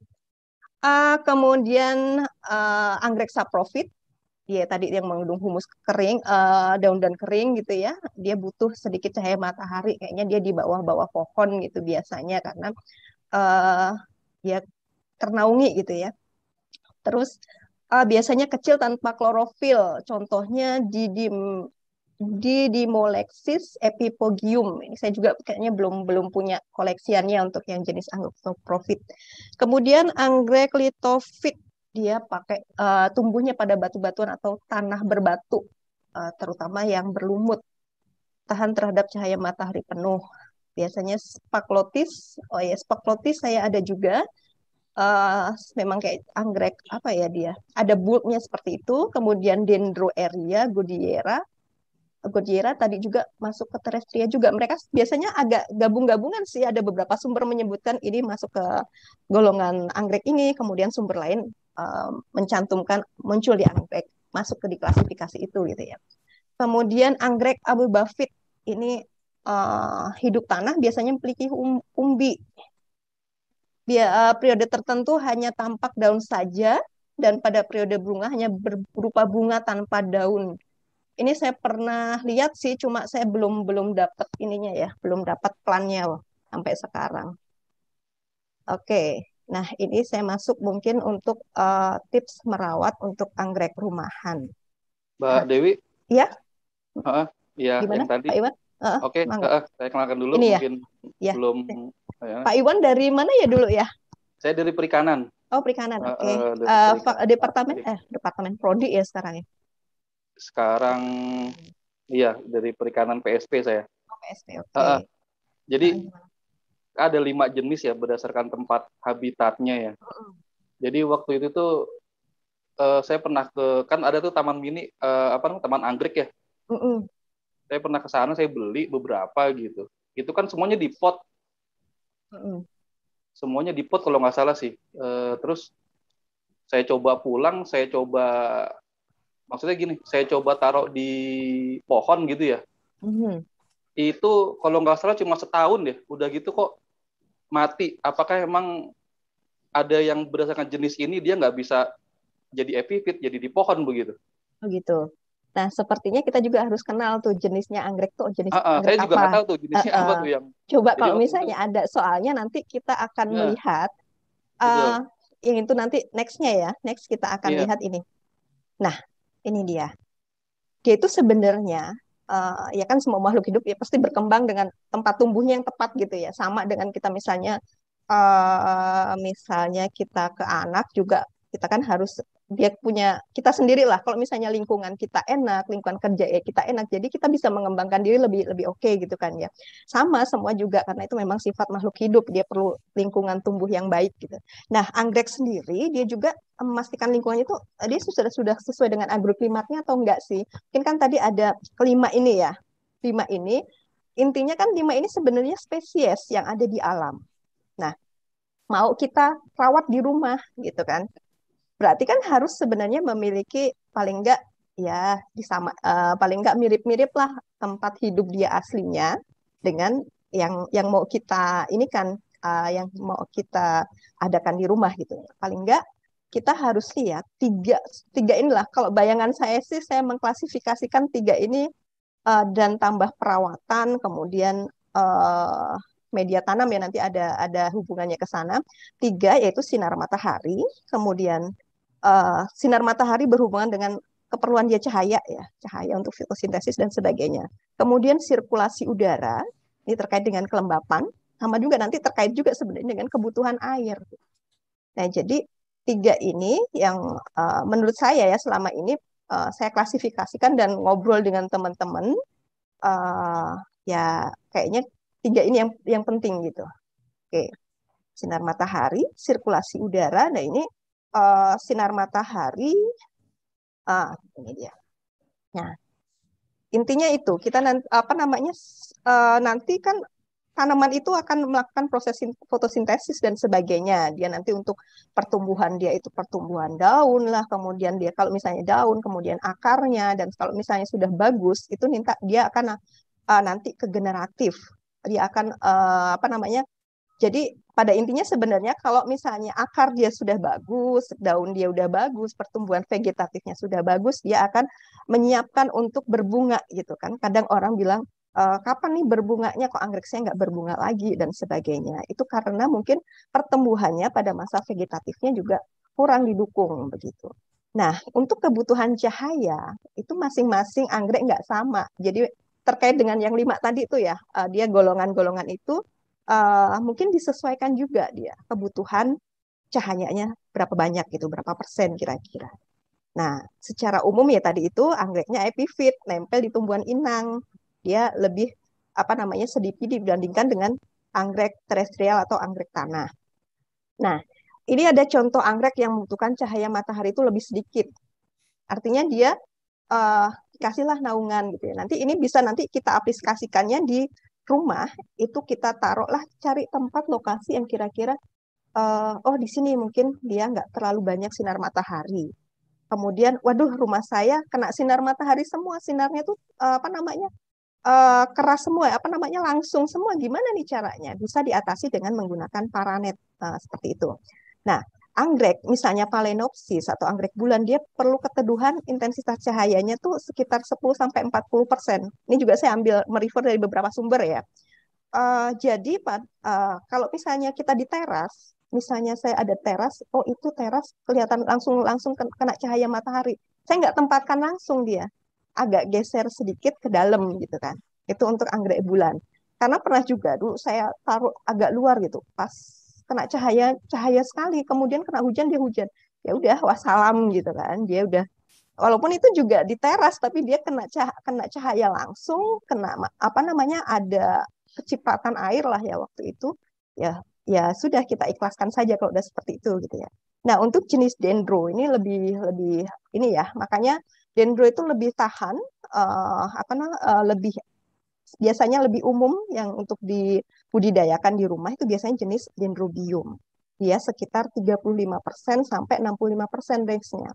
Uh, kemudian uh, anggrek saprofit dia ya, tadi yang mengandung humus kering, uh, daun dan kering gitu ya, dia butuh sedikit cahaya matahari. Kayaknya dia di bawah-bawah pohon gitu biasanya karena uh, eh, dia ya, ternaungi gitu ya. Terus uh, biasanya kecil tanpa klorofil. Contohnya di dim di dimolexis epipogium. Ini saya juga kayaknya belum belum punya koleksiannya untuk yang jenis anggrek profit Kemudian anggrek litofit dia pakai uh, tumbuhnya pada batu-batuan atau tanah berbatu, uh, terutama yang berlumut, tahan terhadap cahaya matahari penuh. Biasanya spaklotis, oh ya spaklotis saya ada juga, uh, memang kayak anggrek apa ya dia, ada bulbnya seperti itu, kemudian dendroeria, godiera, Gojira tadi juga masuk ke terestria juga. Mereka biasanya agak gabung-gabungan sih. Ada beberapa sumber menyebutkan ini masuk ke golongan anggrek ini, kemudian sumber lain mencantumkan muncul di anggrek masuk ke di klasifikasi itu gitu ya. Kemudian anggrek abu bafit ini uh, hidup tanah biasanya memiliki um, umbi. Dia, uh, periode tertentu hanya tampak daun saja dan pada periode bunga hanya berupa bunga tanpa daun. Ini saya pernah lihat sih, cuma saya belum belum dapat ininya ya, belum dapat plannya loh, sampai sekarang. Oke, okay. Nah, ini saya masuk mungkin untuk uh, tips merawat untuk anggrek rumahan. Mbak nah, Dewi? Iya. Heeh, iya yang tadi. Pak Iwan? Uh, Oke, okay, uh, saya kenalkan dulu ini ya? mungkin ya? belum ya. Pak Iwan dari mana ya dulu ya? Saya dari perikanan. Oh, perikanan. Oke. Okay. Uh, departemen eh departemen prodi ya sekarang ya. Sekarang iya dari perikanan PSP saya. Oh, PSP. Oke. Okay. Uh, jadi ada lima jenis ya berdasarkan tempat habitatnya ya. Jadi waktu itu tuh uh, saya pernah ke kan ada tuh taman mini uh, apa namanya taman anggrek ya. Uh-uh. Saya pernah ke sana saya beli beberapa gitu. Itu kan semuanya di pot. Uh-uh. Semuanya di pot kalau nggak salah sih. Uh, terus saya coba pulang, saya coba maksudnya gini, saya coba taruh di pohon gitu ya. Uh-huh itu kalau nggak salah cuma setahun ya. udah gitu kok mati apakah emang ada yang berdasarkan jenis ini dia nggak bisa jadi epifit jadi di pohon begitu begitu oh, nah sepertinya kita juga harus kenal tuh jenisnya anggrek tuh jenis uh, uh, anggrek saya juga apa tahu tuh jenisnya uh, uh. apa tuh yang coba kalau misalnya itu... ada soalnya nanti kita akan yeah. melihat uh, yang itu nanti nextnya ya next kita akan yeah. lihat ini nah ini dia dia itu sebenarnya uh, ya kan semua makhluk hidup ya pasti berkembang dengan tempat tumbuhnya yang tepat gitu ya sama dengan kita misalnya uh, misalnya kita ke anak juga kita kan harus dia punya kita sendiri lah kalau misalnya lingkungan kita enak lingkungan kerja ya kita enak jadi kita bisa mengembangkan diri lebih lebih oke okay gitu kan ya sama semua juga karena itu memang sifat makhluk hidup dia perlu lingkungan tumbuh yang baik gitu nah anggrek sendiri dia juga memastikan lingkungannya itu eh, dia sudah sudah sesuai dengan agroklimatnya atau enggak sih mungkin kan tadi ada kelima ini ya lima ini intinya kan lima ini sebenarnya spesies yang ada di alam nah mau kita rawat di rumah gitu kan berarti kan harus sebenarnya memiliki paling enggak ya disama uh, eh, paling enggak mirip-mirip lah tempat hidup dia aslinya dengan yang yang mau kita ini kan uh, yang mau kita adakan di rumah gitu paling enggak kita harus lihat tiga tiga inilah kalau bayangan saya sih saya mengklasifikasikan tiga ini uh, dan tambah perawatan kemudian uh, media tanam ya nanti ada ada hubungannya ke sana tiga yaitu sinar matahari kemudian Eh, sinar matahari berhubungan dengan keperluan dia cahaya ya, cahaya untuk fotosintesis dan sebagainya. Kemudian sirkulasi udara ini terkait dengan kelembapan, sama juga nanti terkait juga sebenarnya dengan kebutuhan air. Nah, jadi tiga ini yang uh, menurut saya ya selama ini uh, saya klasifikasikan dan ngobrol dengan teman-teman uh, ya kayaknya tiga ini yang yang penting gitu. Oke. Sinar matahari, sirkulasi udara, nah ini Eh, sinar matahari. Ah, ini dia. Nah, intinya itu kita nanti apa namanya eh, nanti kan tanaman itu akan melakukan proses fotosintesis dan sebagainya. Dia nanti untuk pertumbuhan dia itu pertumbuhan daun lah, kemudian dia kalau misalnya daun, kemudian akarnya dan kalau misalnya sudah bagus itu minta dia akan ah, nanti ke generatif. Dia akan eh, apa namanya? Jadi pada intinya sebenarnya kalau misalnya akar dia sudah bagus, daun dia sudah bagus, pertumbuhan vegetatifnya sudah bagus, dia akan menyiapkan untuk berbunga gitu kan. Kadang orang bilang e, kapan nih berbunganya kok anggrek saya nggak berbunga lagi dan sebagainya. Itu karena mungkin pertumbuhannya pada masa vegetatifnya juga kurang didukung begitu. Nah, untuk kebutuhan cahaya itu masing-masing anggrek nggak sama. Jadi terkait dengan yang lima tadi itu ya, eh, dia golongan-golongan itu uh, mungkin disesuaikan juga dia kebutuhan cahayanya berapa banyak gitu, berapa persen kira-kira. Nah, secara umum ya tadi itu anggreknya epifit, nempel di tumbuhan inang. Dia lebih apa namanya sedikit dibandingkan dengan anggrek terestrial atau anggrek tanah. Nah, ini ada contoh anggrek yang membutuhkan cahaya matahari itu lebih sedikit. Artinya dia uh, kasihlah naungan gitu ya. Nanti ini bisa nanti kita aplikasikannya di rumah itu kita taruhlah cari tempat lokasi yang kira-kira uh, oh di sini mungkin dia nggak terlalu banyak sinar matahari. Kemudian, waduh rumah saya kena sinar matahari semua, sinarnya tuh uh, apa namanya uh, keras semua, apa namanya langsung semua. Gimana nih caranya? Bisa diatasi dengan menggunakan paranet uh, seperti itu. Nah, anggrek, misalnya palenopsis atau anggrek bulan, dia perlu keteduhan intensitas cahayanya tuh sekitar 10 sampai 40 persen. Ini juga saya ambil merefer dari beberapa sumber ya. Uh, jadi uh, kalau misalnya kita di teras, misalnya saya ada teras, oh itu teras kelihatan langsung langsung kena cahaya matahari. Saya nggak tempatkan langsung dia, agak geser sedikit ke dalam gitu kan. Itu untuk anggrek bulan. Karena pernah juga dulu saya taruh agak luar gitu, pas kena cahaya cahaya sekali kemudian kena hujan dia hujan ya udah wassalam gitu kan dia udah walaupun itu juga di teras tapi dia kena cah kena cahaya langsung kena apa namanya ada kecipratan air lah ya waktu itu ya ya sudah kita ikhlaskan saja kalau udah seperti itu gitu ya nah untuk jenis dendro ini lebih lebih ini ya makanya dendro itu lebih tahan uh, apa namanya uh, lebih biasanya lebih umum yang untuk di budidayakan di rumah itu biasanya jenis dendrobium. Dia sekitar 35% sampai 65% range-nya.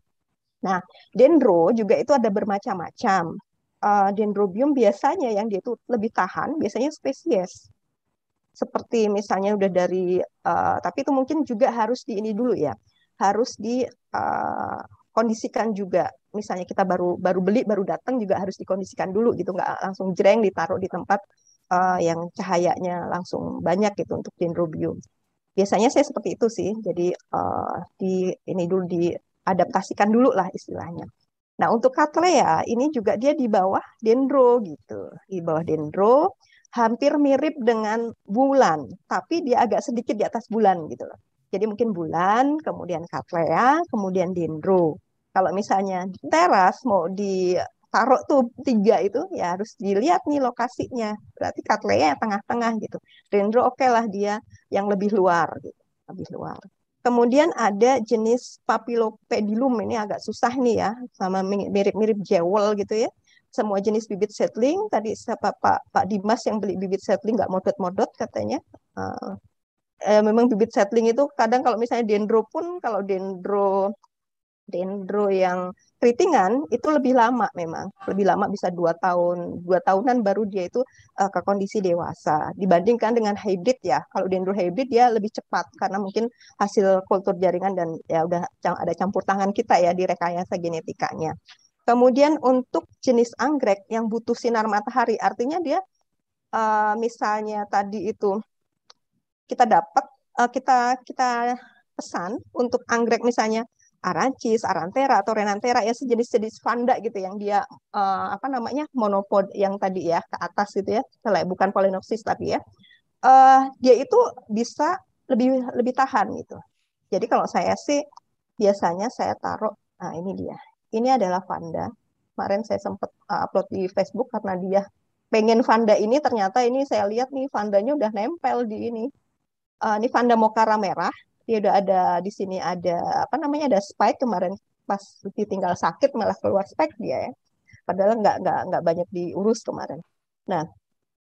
Nah, dendro juga itu ada bermacam-macam. Uh, dendrobium biasanya yang dia itu lebih tahan, biasanya spesies. Seperti misalnya udah dari, uh, tapi itu mungkin juga harus di ini dulu ya, harus dikondisikan eh, uh, juga. Misalnya kita baru baru beli, baru datang juga harus dikondisikan dulu gitu, nggak langsung jreng ditaruh di tempat uh, yang cahayanya langsung banyak gitu untuk dendrobium. Biasanya saya seperti itu sih. Jadi uh, di ini dulu diadaptasikan dulu lah istilahnya. Nah, untuk katlea ini juga dia di bawah dendro gitu. Di bawah dendro hampir mirip dengan bulan, tapi dia agak sedikit di atas bulan gitu loh. Jadi mungkin bulan, kemudian katlea kemudian dendro. Kalau misalnya di teras mau di taruh tuh tiga itu ya harus dilihat nih lokasinya. Berarti katleya yang tengah-tengah gitu. Dendro oke okay lah dia yang lebih luar gitu, lebih luar. Kemudian ada jenis papilopedilum ini agak susah nih ya, sama mirip-mirip jewel gitu ya. Semua jenis bibit settling. tadi siapa Pak Pak Dimas yang beli bibit settling nggak modot-modot katanya. Uh, eh, memang bibit settling itu kadang kalau misalnya dendro pun kalau dendro dendro yang keritingan itu lebih lama memang lebih lama bisa dua tahun dua tahunan baru dia itu uh, ke kondisi dewasa dibandingkan dengan hybrid ya kalau dendro hybrid dia lebih cepat karena mungkin hasil kultur jaringan dan ya udah ada campur tangan kita ya di rekayasa genetikanya kemudian untuk jenis anggrek yang butuh sinar matahari artinya dia uh, misalnya tadi itu kita dapat uh, kita kita pesan untuk anggrek misalnya Arancis, Arantera atau Renantera ya sejenis-jenis Vanda gitu yang dia uh, apa namanya monopod yang tadi ya ke atas gitu ya, selain bukan polinopsis tapi ya. Uh, dia itu bisa lebih lebih tahan gitu. Jadi kalau saya sih biasanya saya taruh nah ini dia. Ini adalah Vanda. Kemarin saya sempat eh, upload di Facebook karena dia pengen Vanda ini ternyata ini saya lihat nih Vandanya udah nempel di ini. Uh, ini Vanda Mokara merah dia udah ada di sini ada apa namanya ada spike kemarin pas Ruti tinggal sakit malah keluar spike dia ya. Padahal nggak nggak nggak banyak diurus kemarin. Nah,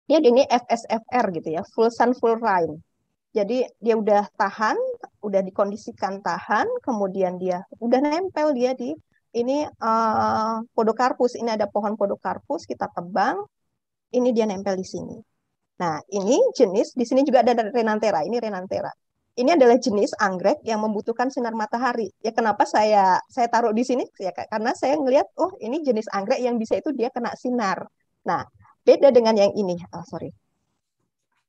dia ini FSFR gitu ya, full sun full rain. Jadi dia udah tahan, udah dikondisikan tahan, kemudian dia udah nempel dia di ini uh, podokarpus, ini ada pohon podokarpus kita tebang, ini dia nempel di sini. Nah, ini jenis di sini juga ada renantera, ini renantera ini adalah jenis anggrek yang membutuhkan sinar matahari. Ya kenapa saya saya taruh di sini ya karena saya ngelihat oh ini jenis anggrek yang bisa itu dia kena sinar. Nah, beda dengan yang ini. Oh, sorry.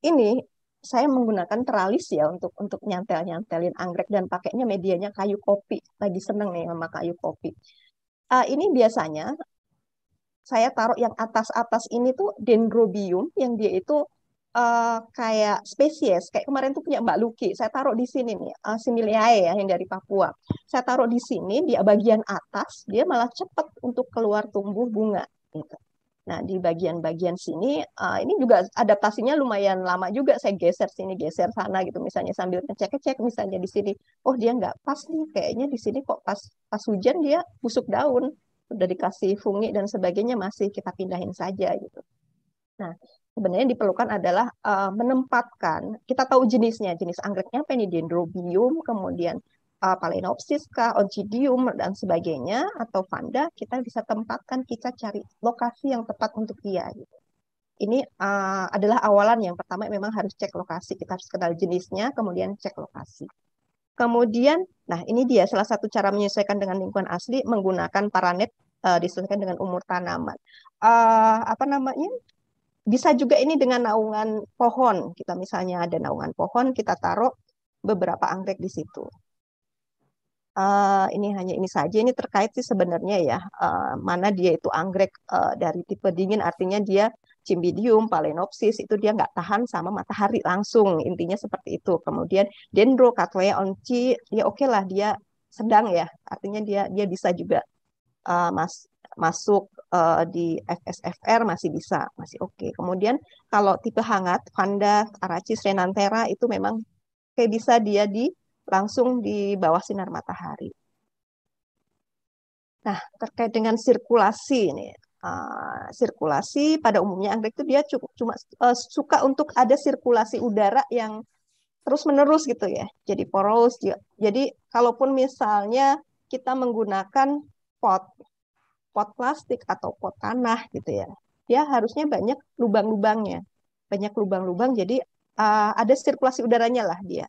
Ini saya menggunakan teralis ya untuk untuk nyantel-nyantelin anggrek dan pakainya medianya kayu kopi. Lagi seneng nih sama kayu kopi. Uh, ini biasanya saya taruh yang atas-atas ini tuh dendrobium yang dia itu uh, kayak spesies kayak kemarin tuh punya Mbak Luki saya taruh di sini nih uh, eh, Similiae ya yang dari Papua saya taruh di sini di bagian atas dia malah cepat untuk keluar tumbuh bunga gitu nah di bagian-bagian sini uh, ini juga adaptasinya lumayan lama juga saya geser sini geser sana gitu misalnya sambil ngecek-ngecek misalnya di sini oh dia nggak pas nih kayaknya di sini kok pas pas hujan dia busuk daun udah dikasih fungi dan sebagainya masih kita pindahin saja gitu nah sebenarnya diperlukan adalah uh, menempatkan kita tahu jenisnya jenis anggreknya apa ini dendrobium kemudian uh, eh, palenopsis kah, Oncidium dan sebagainya atau Vanda kita bisa tempatkan kita cari lokasi yang tepat untuk dia gitu. Ini uh, adalah awalan yang pertama memang harus cek lokasi, kita harus kenal jenisnya kemudian cek lokasi. Kemudian nah ini dia salah satu cara menyesuaikan dengan lingkungan asli menggunakan paranet uh, disesuaikan dengan umur tanaman. Uh, apa namanya? Bisa juga ini dengan naungan pohon. Kita misalnya ada naungan pohon, kita taruh beberapa anggrek di situ. Uh, ini hanya ini saja. Ini terkait sih sebenarnya ya uh, mana dia itu anggrek uh, dari tipe dingin, artinya dia cimbidium, palenopsis itu dia nggak tahan sama matahari langsung intinya seperti itu. Kemudian dendro, cattleya onci ya oke okay lah dia sedang ya artinya dia dia bisa juga uh, mas masuk uh, di FSFR masih bisa, masih oke. Okay. Kemudian kalau tipe hangat, Vanda, Aracis, Renantera itu memang kayak bisa dia di langsung di bawah sinar matahari. Nah, terkait dengan sirkulasi ini, uh, sirkulasi pada umumnya anggrek itu dia cukup cuma uh, suka untuk ada sirkulasi udara yang terus menerus gitu ya. Jadi poros. Jadi kalaupun misalnya kita menggunakan pot pot plastik atau pot tanah gitu ya, dia harusnya banyak lubang-lubangnya, banyak lubang-lubang. Jadi uh, ada sirkulasi udaranya lah dia.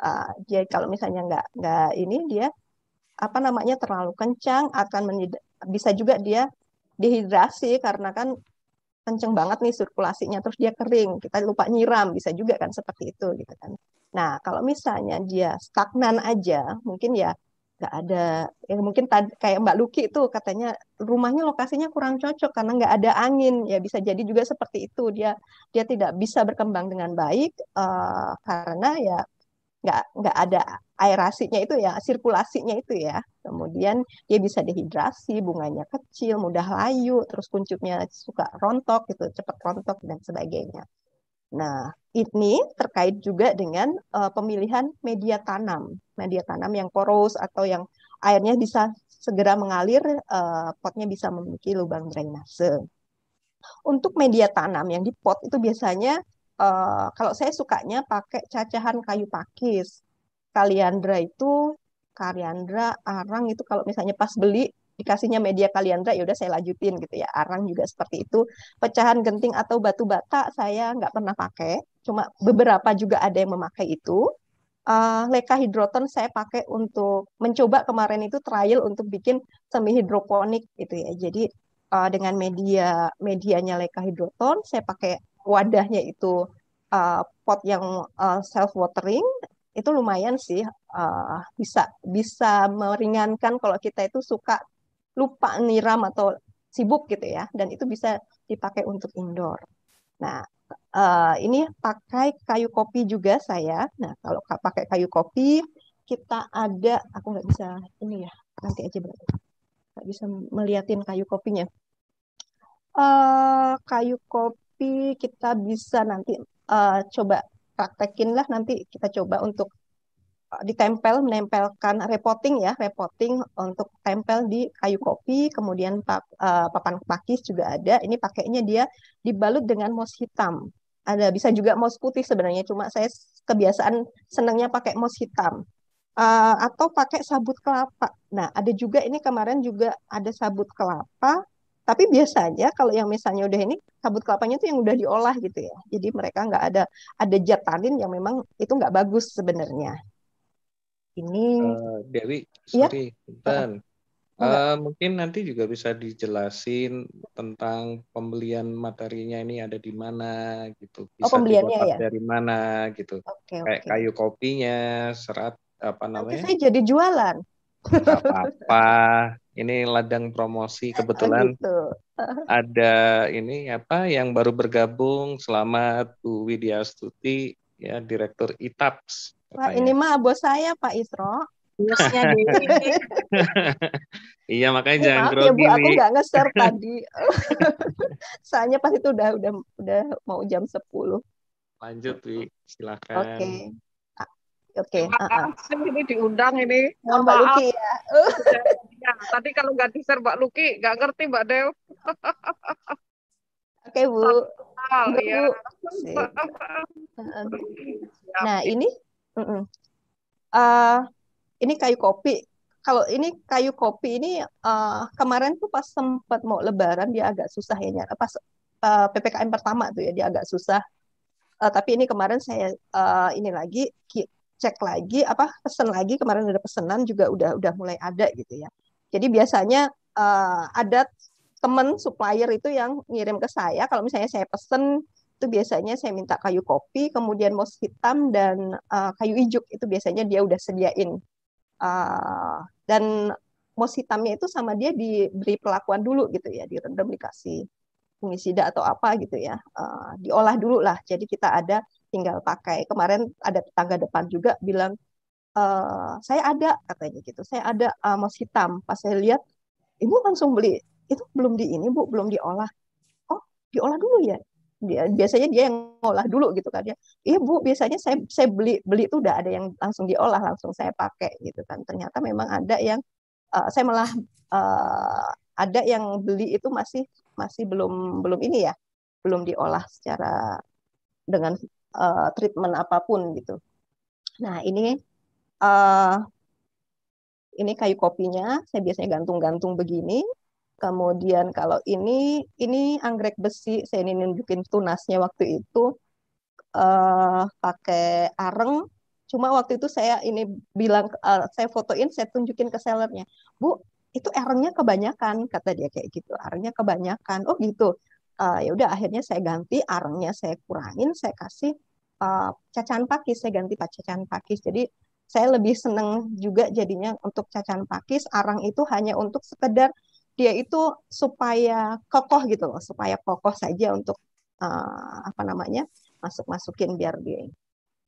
Uh, eh, dia kalau misalnya nggak nggak ini dia apa namanya terlalu kencang akan bisa juga dia dehidrasi karena kan kenceng banget nih sirkulasinya terus dia kering kita lupa nyiram bisa juga kan seperti itu gitu kan nah kalau misalnya dia stagnan aja mungkin ya nggak ada yang mungkin tad, kayak Mbak Luki itu katanya rumahnya lokasinya kurang cocok karena nggak ada angin ya bisa jadi juga seperti itu dia dia tidak bisa berkembang dengan baik uh, karena ya nggak nggak ada aerasinya itu ya sirkulasinya itu ya kemudian dia bisa dehidrasi bunganya kecil mudah layu terus kuncupnya suka rontok gitu cepat rontok dan sebagainya Nah, ini terkait juga dengan uh, pemilihan media tanam, media tanam yang poros atau yang airnya bisa segera mengalir, uh, potnya bisa memiliki lubang drainase. Untuk media tanam yang di pot itu biasanya uh, kalau saya sukanya pakai cacahan kayu pakis. Kaliandra itu kariandra, arang itu kalau misalnya pas beli dikasihnya media kaliandra ya udah saya lanjutin gitu ya arang juga seperti itu pecahan genting atau batu bata saya nggak pernah pakai cuma beberapa juga ada yang memakai itu uh, leka hidroton saya pakai untuk mencoba kemarin itu trial untuk bikin semi hidroponik gitu ya jadi uh, dengan media medianya leka hidroton saya pakai wadahnya itu uh, pot yang uh, self watering itu lumayan sih uh, bisa bisa meringankan kalau kita itu suka lupa niram atau sibuk gitu ya dan itu bisa dipakai untuk indoor. Nah, eh, ini pakai kayu kopi juga saya. Nah, kalau pakai kayu kopi kita ada aku nggak bisa ini ya nanti aja berarti nggak bisa meliatin kayu kopinya. Eh, kayu kopi kita bisa nanti eh, coba praktekin lah nanti kita coba untuk ditempel menempelkan repotting ya repotting untuk tempel di kayu kopi kemudian pap, uh, papan pakis juga ada ini pakainya dia dibalut dengan mos hitam ada bisa juga mos putih sebenarnya cuma saya kebiasaan senangnya pakai mos hitam uh, atau pakai sabut kelapa nah ada juga ini kemarin juga ada sabut kelapa tapi biasanya kalau yang misalnya udah ini sabut kelapanya tuh yang udah diolah gitu ya jadi mereka nggak ada ada jatanin yang memang itu nggak bagus sebenarnya ini uh, Dewi iya. sorry ya? Uh, mungkin nanti juga bisa dijelasin tentang pembelian materinya ini ada di mana gitu. Oh, bisa oh, pembeliannya ya. Dari mana gitu. Okay, Kayak kayu kopinya, serat apa namanya? Nanti saya jadi jualan. apa-apa. ini ladang promosi ah, kebetulan. gitu. ada ini apa yang baru bergabung. Selamat Bu Widya Stuti ya Direktur ITAPS. Wah, ini mah bos saya Pak Isro. Iya makanya ya, jangan maaf, Ya, Bu, aku nggak ngeser tadi. Soalnya pas itu udah udah udah mau jam 10. Lanjut, Wi. Silakan. Oke. Okay. Oke. Okay. Uh -uh. ini diundang ini. Oh, Mbak Luki ya. ya. Tadi kalau nggak diser Mbak Luki, nggak ngerti Mbak Dew. Oke, Bu. Total, iya. Bu. Nah, ini uh, ini kayu kopi. Kalau ini kayu kopi ini uh, kemarin tuh pas sempat mau lebaran dia agak susah ya nyara. Pas uh, eh, PPKM pertama tuh ya dia agak susah. Uh, tapi ini kemarin saya uh, ini lagi cek lagi apa pesen lagi kemarin ada pesenan juga udah udah mulai ada gitu ya. Jadi biasanya uh, ada teman supplier itu yang ngirim ke saya kalau misalnya saya pesen itu biasanya saya minta kayu kopi kemudian mos hitam dan uh, kayu ijuk itu biasanya dia udah sediain uh, dan mos hitamnya itu sama dia diberi perlakuan dulu gitu ya direndam dikasih fungisida atau apa gitu ya uh, diolah dulu lah jadi kita ada tinggal pakai kemarin ada tetangga depan juga bilang Uh, saya ada katanya gitu saya ada uh, mos hitam pas saya lihat ibu langsung beli itu belum di ini bu belum diolah oh diolah dulu ya dia biasanya dia yang olah dulu gitu kan ya iya bu biasanya saya saya beli beli itu udah ada yang langsung diolah langsung saya pakai gitu kan ternyata memang ada yang uh, saya malah uh, ada yang beli itu masih masih belum belum ini ya belum diolah secara dengan uh, treatment apapun gitu nah ini uh, ini kayu kopinya saya biasanya gantung-gantung begini Kemudian kalau ini ini anggrek besi, saya ini nunjukin tunasnya waktu itu uh, pakai areng. Cuma waktu itu saya ini bilang uh, saya fotoin, saya tunjukin ke sellernya, Bu itu arengnya kebanyakan kata dia kayak gitu, arengnya kebanyakan. Oh gitu. Uh, ya udah akhirnya saya ganti arengnya saya kurangin, saya kasih uh, cacahan pakis, saya ganti pak cacahan pakis. Jadi saya lebih seneng juga jadinya untuk cacahan pakis, arang itu hanya untuk sekedar dia itu supaya kokoh gitu loh, supaya kokoh saja untuk uh, apa namanya masuk-masukin biar dia.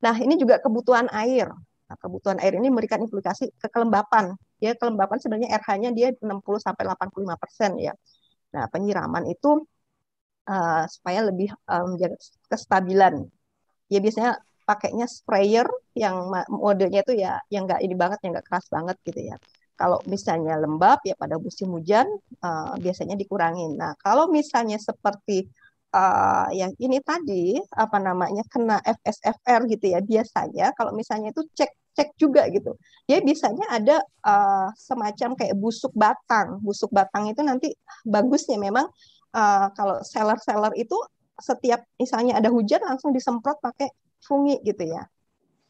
Nah ini juga kebutuhan air. Nah, kebutuhan air ini memberikan implikasi ke kelembapan. Ya kelembapan sebenarnya RH-nya dia 60 sampai 85 persen ya. Nah penyiraman itu uh, supaya lebih um, kestabilan. Ya biasanya pakainya sprayer yang modelnya itu ya yang enggak ini banget, yang enggak keras banget gitu ya. Kalau misalnya lembab ya pada musim hujan uh, biasanya dikurangin. Nah, kalau misalnya seperti uh, eh, yang ini tadi apa namanya kena FSFR gitu ya biasanya kalau misalnya itu cek cek juga gitu ya biasanya ada uh, semacam kayak busuk batang busuk batang itu nanti bagusnya memang uh, kalau seller seller itu setiap misalnya ada hujan langsung disemprot pakai fungi gitu ya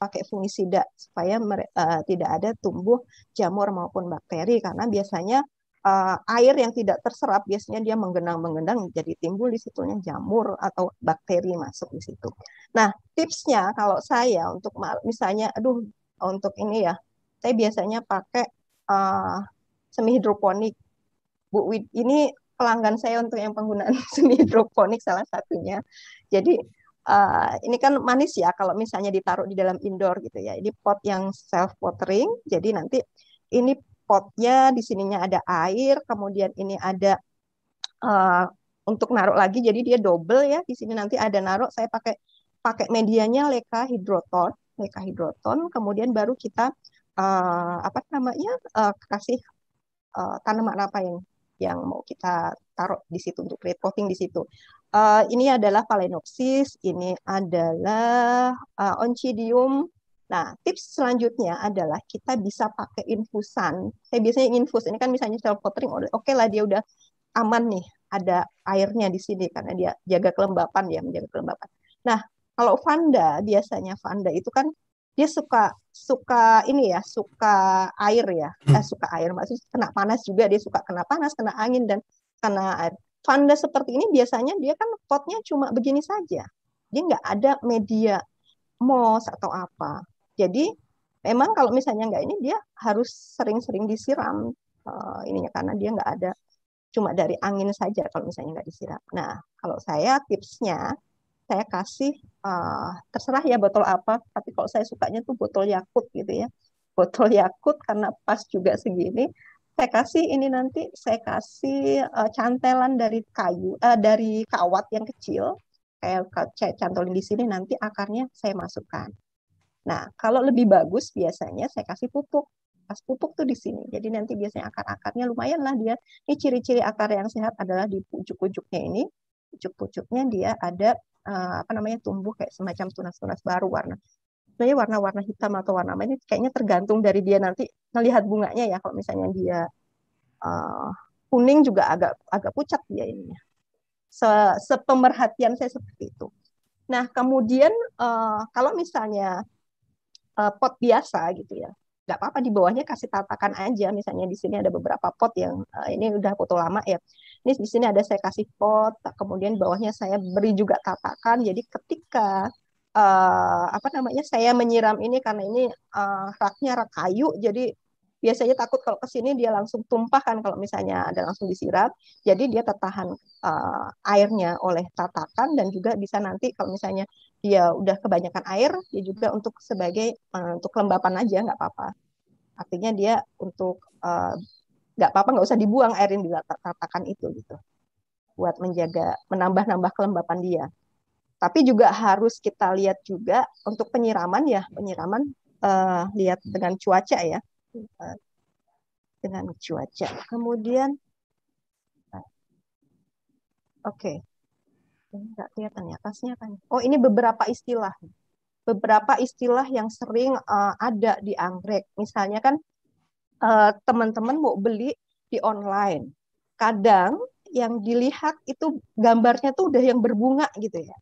pakai fungisida supaya uh, tidak ada tumbuh jamur maupun bakteri karena biasanya uh, air yang tidak terserap biasanya dia menggenang-menggenang jadi timbul di situnya jamur atau bakteri masuk di situ. Nah, tipsnya kalau saya untuk misalnya aduh untuk ini ya, saya biasanya pakai uh, semi hidroponik. Bu Wid, ini pelanggan saya untuk yang penggunaan semi hidroponik salah satunya. Jadi Uh, ini kan manis ya kalau misalnya ditaruh di dalam indoor gitu ya. Ini pot yang self watering. Jadi nanti ini potnya di sininya ada air, kemudian ini ada uh, untuk naruh lagi. Jadi dia double ya. Di sini nanti ada naruh. Saya pakai pakai medianya leka hidroton, leka hidroton. Kemudian baru kita uh, apa namanya uh, kasih uh, tanaman apa yang yang mau kita taruh di situ untuk create potting di situ. Uh, ini adalah Phalaenopsis, ini adalah uh, Oncidium. Nah, tips selanjutnya adalah kita bisa pakai infusan. Saya eh, biasanya infus, ini kan misalnya self watering, oke okay lah dia udah aman nih, ada airnya di sini karena dia jaga kelembapan, dia menjaga kelembapan. Nah, kalau Vanda biasanya Vanda itu kan dia suka suka ini ya suka air ya eh, hmm. suka air maksudnya kena panas juga dia suka kena panas kena angin dan kena air Fanda seperti ini biasanya dia kan potnya cuma begini saja. Dia nggak ada media mos atau apa. Jadi memang kalau misalnya nggak ini dia harus sering-sering disiram uh, ininya karena dia nggak ada cuma dari angin saja kalau misalnya nggak disiram. Nah kalau saya tipsnya saya kasih uh, terserah ya botol apa, tapi kalau saya sukanya tuh botol Yakut gitu ya. Botol Yakut karena pas juga segini saya kasih ini nanti saya kasih uh, cantelan dari kayu uh, dari kawat yang kecil kayak saya cantolin di sini nanti akarnya saya masukkan. Nah, kalau lebih bagus biasanya saya kasih pupuk. Pas pupuk tuh di sini. Jadi nanti biasanya akar-akarnya lumayan lah dia. Ini ciri-ciri akar yang sehat adalah di pucuk-pucuknya ini. Pucuk-pucuknya dia ada uh, apa namanya tumbuh kayak semacam tunas-tunas baru warna sebenarnya warna-warna hitam atau warna apa ini kayaknya tergantung dari dia nanti melihat bunganya ya kalau misalnya dia uh, kuning juga agak agak pucat dia ini. Se sepemerhatian saya seperti itu nah kemudian uh, kalau misalnya uh, pot biasa gitu ya nggak apa-apa di bawahnya kasih tatakan aja misalnya di sini ada beberapa pot yang uh, ini udah foto lama ya ini di sini ada saya kasih pot kemudian bawahnya saya beri juga tatakan jadi ketika uh, apa namanya saya menyiram ini karena ini uh, raknya rak kayu jadi biasanya takut kalau ke sini dia langsung tumpah kan kalau misalnya ada langsung disiram jadi dia tertahan uh, airnya oleh tatakan dan juga bisa nanti kalau misalnya dia udah kebanyakan air dia juga untuk sebagai uh, untuk kelembapan aja nggak apa-apa artinya dia untuk uh, nggak apa-apa nggak usah dibuang air yang tatakan itu gitu buat menjaga menambah-nambah kelembapan dia tapi juga harus kita lihat juga untuk penyiraman ya, penyiraman uh, lihat dengan cuaca ya. Eh, dengan cuaca. Kemudian Oke. Okay. nggak kelihatan ya atasnya kan. Ya. Oh, ini beberapa istilah. Beberapa istilah yang sering uh, ada di anggrek. Misalnya kan uh, teman -teman mau beli di online. Kadang yang dilihat itu gambarnya tuh udah yang berbunga gitu ya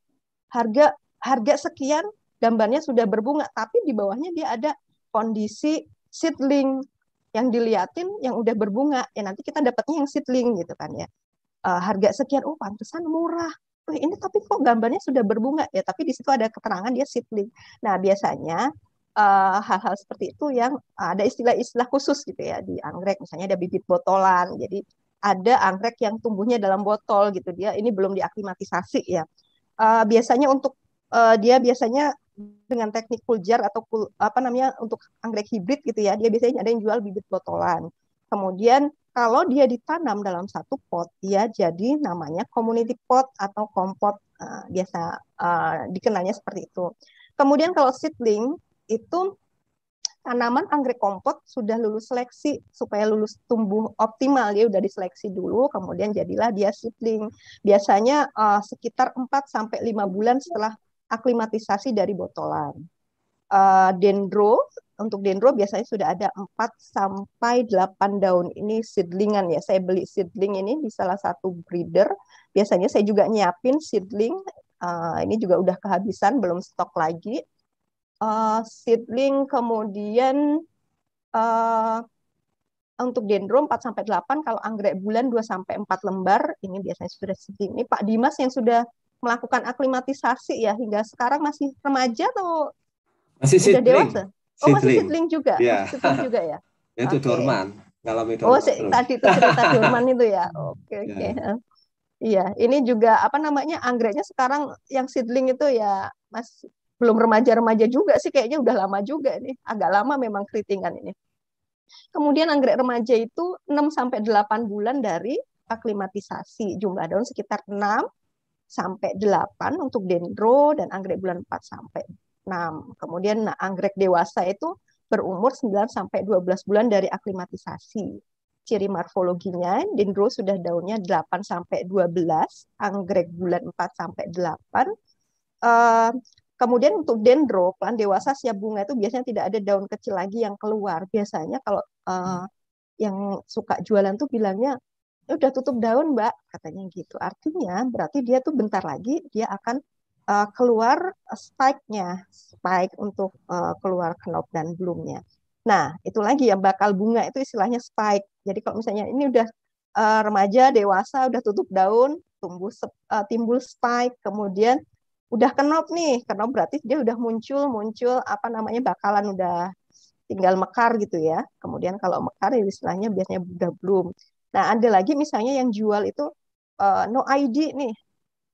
harga harga sekian gambarnya sudah berbunga tapi di bawahnya dia ada kondisi seedling yang diliatin yang udah berbunga ya nanti kita dapatnya yang seedling gitu kan ya uh, harga sekian oh pantesan murah Wih, ini tapi kok gambarnya sudah berbunga ya tapi di situ ada keterangan dia seedling nah biasanya eh, hal-hal uh, seperti itu yang uh, ada istilah-istilah khusus gitu ya di anggrek misalnya ada bibit botolan jadi ada anggrek yang tumbuhnya dalam botol gitu dia ini belum diaklimatisasi ya uh, biasanya untuk uh, dia biasanya dengan teknik full atau full, apa namanya untuk anggrek hibrid gitu ya, dia biasanya ada yang jual bibit botolan. Kemudian kalau dia ditanam dalam satu pot, dia jadi namanya community pot atau kompot uh, biasa uh, dikenalnya seperti itu. Kemudian kalau seedling itu tanaman anggrek kompot sudah lulus seleksi supaya lulus tumbuh optimal dia udah diseleksi dulu kemudian jadilah dia seedling biasanya uh, sekitar 4 sampai 5 bulan setelah aklimatisasi dari botolan uh, dendro untuk dendro biasanya sudah ada 4 sampai 8 daun ini seedlingan ya saya beli seedling ini di salah satu breeder biasanya saya juga nyiapin seedling uh, ini juga udah kehabisan belum stok lagi uh, seedling kemudian uh, untuk dendro 4 sampai 8 kalau anggrek bulan 2 sampai 4 lembar ini biasanya sudah seperti ini Pak Dimas yang sudah melakukan aklimatisasi ya hingga sekarang masih remaja atau masih sudah dewasa? Oh masih seedling juga. Yeah. Masih seedling juga ya. itu dorman, kalau itu Oh, si, tadi itu cerita dorman itu ya. Oke, okay, iya. oke. Okay. Iya, ini juga apa namanya anggreknya sekarang yang seedling itu ya masih belum remaja-remaja juga sih kayaknya udah lama juga nih agak lama memang keritingan ini kemudian anggrek remaja itu 6 sampai 8 bulan dari aklimatisasi jumlah daun sekitar 6 sampai 8 untuk dendro dan anggrek bulan 4 sampai 6. Kemudian nah, anggrek dewasa itu berumur 9 sampai 12 bulan dari aklimatisasi ciri morfologinya dendro sudah daunnya 8 sampai 12, anggrek bulan 4 sampai 8. Uh, eh, Kemudian untuk dendro, plant dewasa siap bunga itu biasanya tidak ada daun kecil lagi yang keluar. Biasanya kalau uh, yang suka jualan tuh bilangnya ya udah tutup daun mbak katanya gitu. Artinya berarti dia tuh bentar lagi dia akan uh, keluar spike-nya, spike untuk uh, keluar knop dan bloom-nya. Nah itu lagi yang bakal bunga itu istilahnya spike. Jadi kalau misalnya ini udah uh, remaja dewasa udah tutup daun, tumbuh uh, timbul spike, kemudian udah kenop nih kenop berarti dia udah muncul muncul apa namanya bakalan udah tinggal mekar gitu ya kemudian kalau mekar ya istilahnya biasanya udah belum nah ada lagi misalnya yang jual itu uh, no ID nih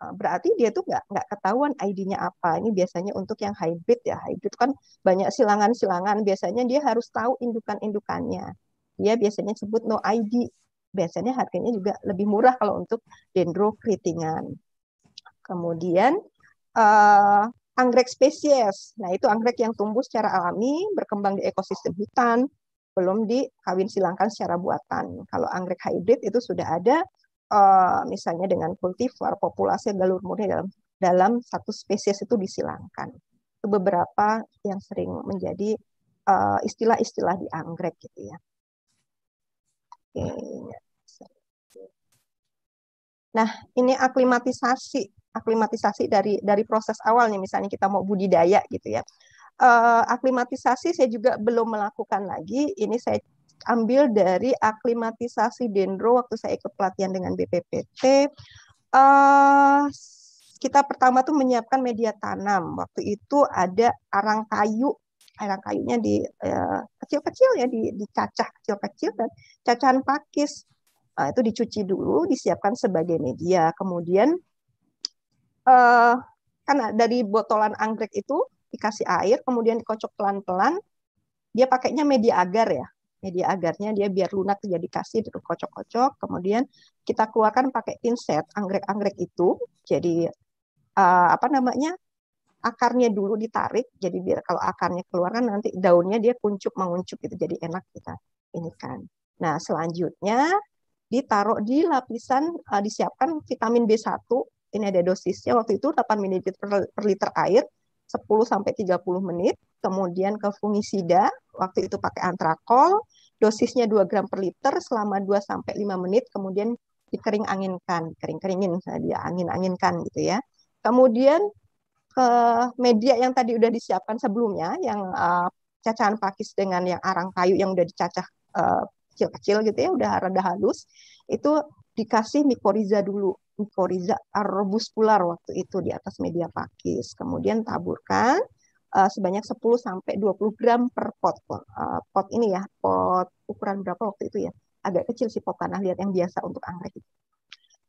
eh, berarti dia tuh nggak nggak ketahuan ID-nya apa ini biasanya untuk yang hybrid ya hybrid kan banyak silangan-silangan biasanya dia harus tahu indukan-indukannya dia biasanya sebut no ID biasanya harganya juga lebih murah kalau untuk dendro kemudian uh, anggrek spesies. Nah, itu anggrek yang tumbuh secara alami, berkembang di ekosistem hutan, belum dikawin silangkan secara buatan. Kalau anggrek hybrid itu sudah ada, uh, misalnya dengan kultivar, populasi galur murni dalam dalam satu spesies itu disilangkan. Itu beberapa yang sering menjadi eh, istilah-istilah uh, di anggrek gitu ya. ya. Nah, ini aklimatisasi aklimatisasi dari dari proses awalnya misalnya kita mau budidaya gitu ya uh, aklimatisasi saya juga belum melakukan lagi ini saya ambil dari aklimatisasi dendro waktu saya ikut pelatihan dengan BPPT uh, eh, kita pertama tuh menyiapkan media tanam waktu itu ada arang kayu arang kayunya di eh, kecil-kecil uh, ya di, dicacah kecil-kecil dan cacahan pakis nah, itu dicuci dulu disiapkan sebagai media kemudian uh, kan dari botolan anggrek itu dikasih air, kemudian dikocok pelan-pelan. Dia pakainya media agar ya, media agarnya dia biar lunak jadi kasih dikocok-kocok. kocok Kemudian kita keluarkan pakai pinset anggrek-anggrek itu. Jadi uh, apa namanya akarnya dulu ditarik. Jadi biar kalau akarnya keluar kan nanti daunnya dia kuncup menguncup gitu jadi enak kita ini kan. Nah selanjutnya ditaruh di lapisan uh, disiapkan vitamin B1 ini ada dosisnya waktu itu 8 ml per liter air 10 sampai 30 menit, kemudian ke fungisida, waktu itu pakai antrakol, dosisnya 2 gram per liter selama 2 sampai 5 menit, kemudian dikering anginkan, kering-keringin dia angin-anginkan gitu ya. Kemudian ke media yang tadi udah disiapkan sebelumnya yang uh, cacahan pakis dengan yang arang kayu yang udah dicacah uh, kecil-kecil gitu ya, udah rada halus, itu dikasih mikoriza dulu, mikoriza arbuscular waktu itu di atas media pakis. Kemudian taburkan uh, sebanyak 10 sampai 20 gram per pot. Uh, pot ini ya, pot ukuran berapa waktu itu ya? Agak kecil sih pot tanah liat yang biasa untuk anggrek itu.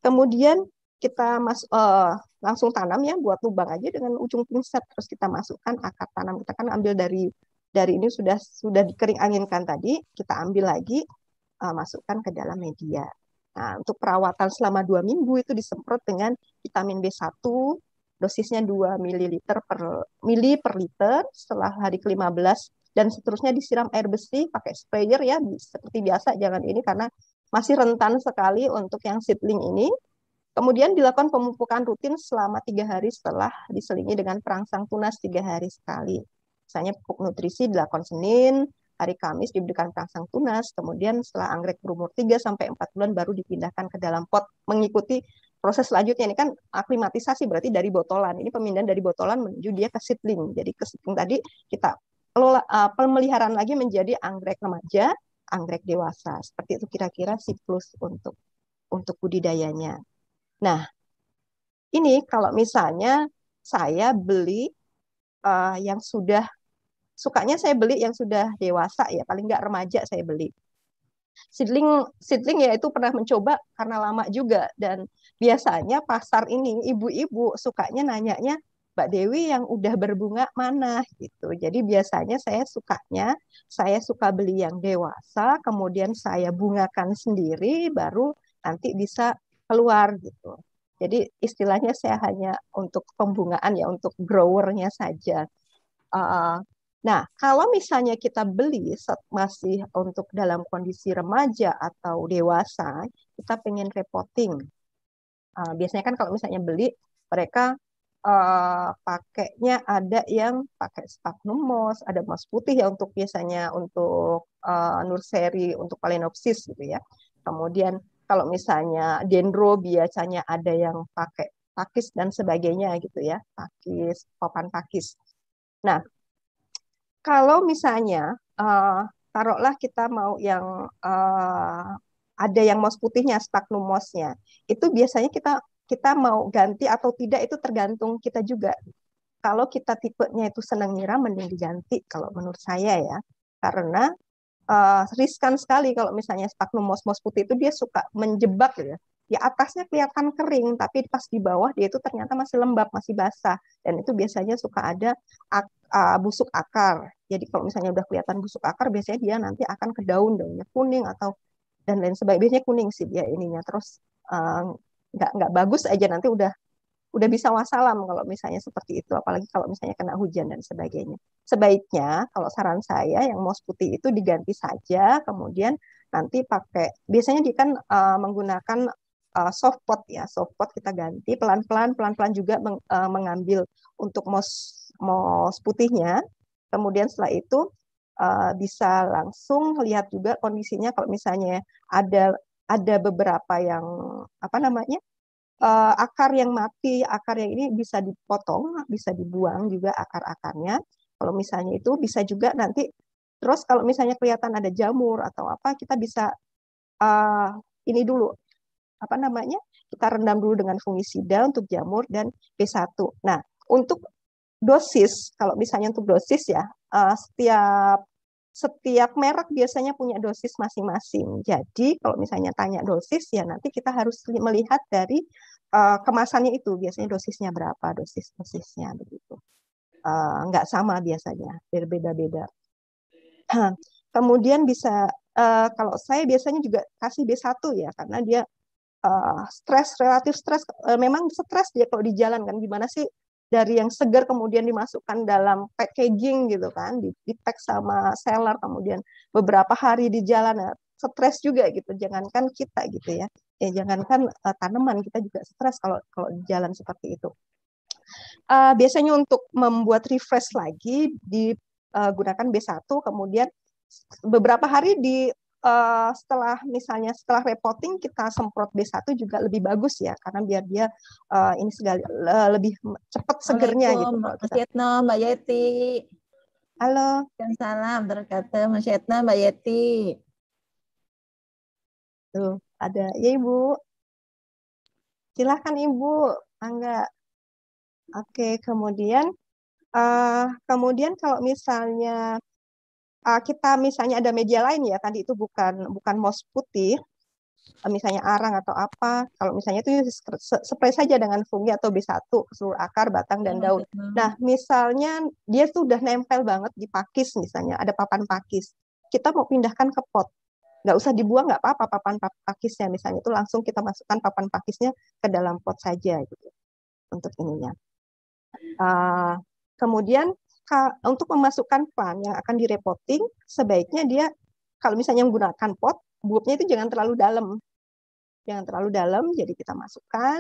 Kemudian kita mas uh, langsung tanam ya buat lubang aja dengan ujung pinset terus kita masukkan akar tanam kita kan ambil dari dari ini sudah sudah dikering anginkan tadi kita ambil lagi uh, masukkan ke dalam media Nah, untuk perawatan selama dua minggu itu disemprot dengan vitamin B1 dosisnya 2 ml per mili per liter setelah hari ke-15 dan seterusnya disiram air bersih pakai sprayer ya seperti biasa jangan ini karena masih rentan sekali untuk yang seedling ini. Kemudian dilakukan pemupukan rutin selama tiga hari setelah diselingi dengan perangsang tunas tiga hari sekali. Misalnya pupuk nutrisi dilakukan Senin, hari Kamis diberikan perangsang tunas, kemudian setelah anggrek berumur 3 sampai 4 bulan baru dipindahkan ke dalam pot mengikuti proses selanjutnya ini kan aklimatisasi berarti dari botolan. Ini pemindahan dari botolan menuju dia ke seedling. Jadi ke seedling tadi kita kelola uh, pemeliharaan lagi menjadi anggrek remaja, anggrek dewasa. Seperti itu kira-kira siklus untuk untuk budidayanya. Nah, ini kalau misalnya saya beli uh, yang sudah sukanya saya beli yang sudah dewasa ya paling nggak remaja saya beli seedling seedling ya itu pernah mencoba karena lama juga dan biasanya pasar ini ibu-ibu sukanya nanyanya Mbak Dewi yang udah berbunga mana gitu. Jadi biasanya saya sukanya saya suka beli yang dewasa kemudian saya bungakan sendiri baru nanti bisa keluar gitu. Jadi istilahnya saya hanya untuk pembungaan ya untuk growernya saja. Uh, Nah, kalau misalnya kita beli masih untuk dalam kondisi remaja atau dewasa, kita pengen repotting Uh, ah, biasanya kan kalau misalnya beli, mereka uh, pakainya ada yang pakai sphagnum moss, ada moss putih ya untuk biasanya untuk uh, nursery, untuk palenopsis gitu ya. Kemudian kalau misalnya dendro biasanya ada yang pakai pakis dan sebagainya gitu ya, pakis, papan pakis. Nah, kalau misalnya uh, taruhlah kita mau yang uh, ada yang mos putihnya sphagnum mosnya itu biasanya kita kita mau ganti atau tidak itu tergantung kita juga kalau kita tipenya itu senang nyiram mending diganti kalau menurut saya ya karena uh, riskan sekali kalau misalnya sphagnum mos mos putih itu dia suka menjebak gitu ya di ya, atasnya kelihatan kering, tapi pas di bawah dia itu ternyata masih lembab, masih basah. Dan itu biasanya suka ada ak, uh, busuk akar. Jadi kalau misalnya udah kelihatan busuk akar, biasanya dia nanti akan ke daun, daunnya kuning atau dan lain sebagainya. Biasanya kuning sih dia ininya. Terus eh, nggak uh, nggak bagus aja nanti udah udah bisa wasalam kalau misalnya seperti itu, apalagi kalau misalnya kena hujan dan sebagainya. Sebaiknya kalau saran saya yang moss putih itu diganti saja, kemudian nanti pakai biasanya dia kan uh, menggunakan uh, soft pot ya soft pot kita ganti pelan-pelan pelan-pelan juga meng, uh, mengambil untuk mos mos putihnya kemudian setelah itu uh, bisa langsung lihat juga kondisinya kalau misalnya ada ada beberapa yang apa namanya uh, akar yang mati akar yang ini bisa dipotong bisa dibuang juga akar-akarnya kalau misalnya itu bisa juga nanti terus kalau misalnya kelihatan ada jamur atau apa kita bisa uh, ini dulu apa namanya kita rendam dulu dengan fungisida untuk jamur dan b 1 Nah untuk dosis kalau misalnya untuk dosis ya uh, setiap setiap merek biasanya punya dosis masing-masing. Jadi kalau misalnya tanya dosis ya nanti kita harus melihat dari uh, kemasannya itu biasanya dosisnya berapa dosis dosisnya begitu. Uh, sama biasanya berbeda-beda. Kemudian bisa uh, kalau saya biasanya juga kasih B1 ya karena dia Eh, stres relatif stres uh, memang stres dia ya kalau di jalan kan gimana sih dari yang segar kemudian dimasukkan dalam packaging gitu kan di, di pack sama seller kemudian beberapa hari di jalan nah, stres juga gitu jangankan kita gitu ya ya jangankan uh, tanaman kita juga stres kalau kalau di jalan seperti itu uh, biasanya untuk membuat refresh lagi digunakan B1 kemudian beberapa hari di uh, setelah misalnya setelah reporting kita semprot B1 juga lebih bagus ya karena biar dia uh, ini segala, uh, lebih cepat segernya gitu. Mas Mbak Yeti. Halo. Salam terkata Mas Yetna Mbak Yeti. Tuh, ada ya Ibu. Silahkan Ibu, Angga. Oke, kemudian uh, kemudian kalau misalnya uh, kita misalnya ada media lain ya tadi itu bukan bukan mos putih eh, misalnya arang atau apa kalau misalnya itu spray saja dengan fungi atau B1 seluruh akar batang dan hmm, daun nah misalnya dia tuh udah nempel banget di pakis misalnya ada papan pakis kita mau pindahkan ke pot nggak usah dibuang nggak apa-apa papan pakisnya misalnya itu langsung kita masukkan papan pakisnya ke dalam pot saja gitu untuk ininya uh, kemudian untuk memasukkan fund yang akan direpotting sebaiknya dia kalau misalnya menggunakan pot, bulbnya itu jangan terlalu dalam. Jangan terlalu dalam, jadi kita masukkan,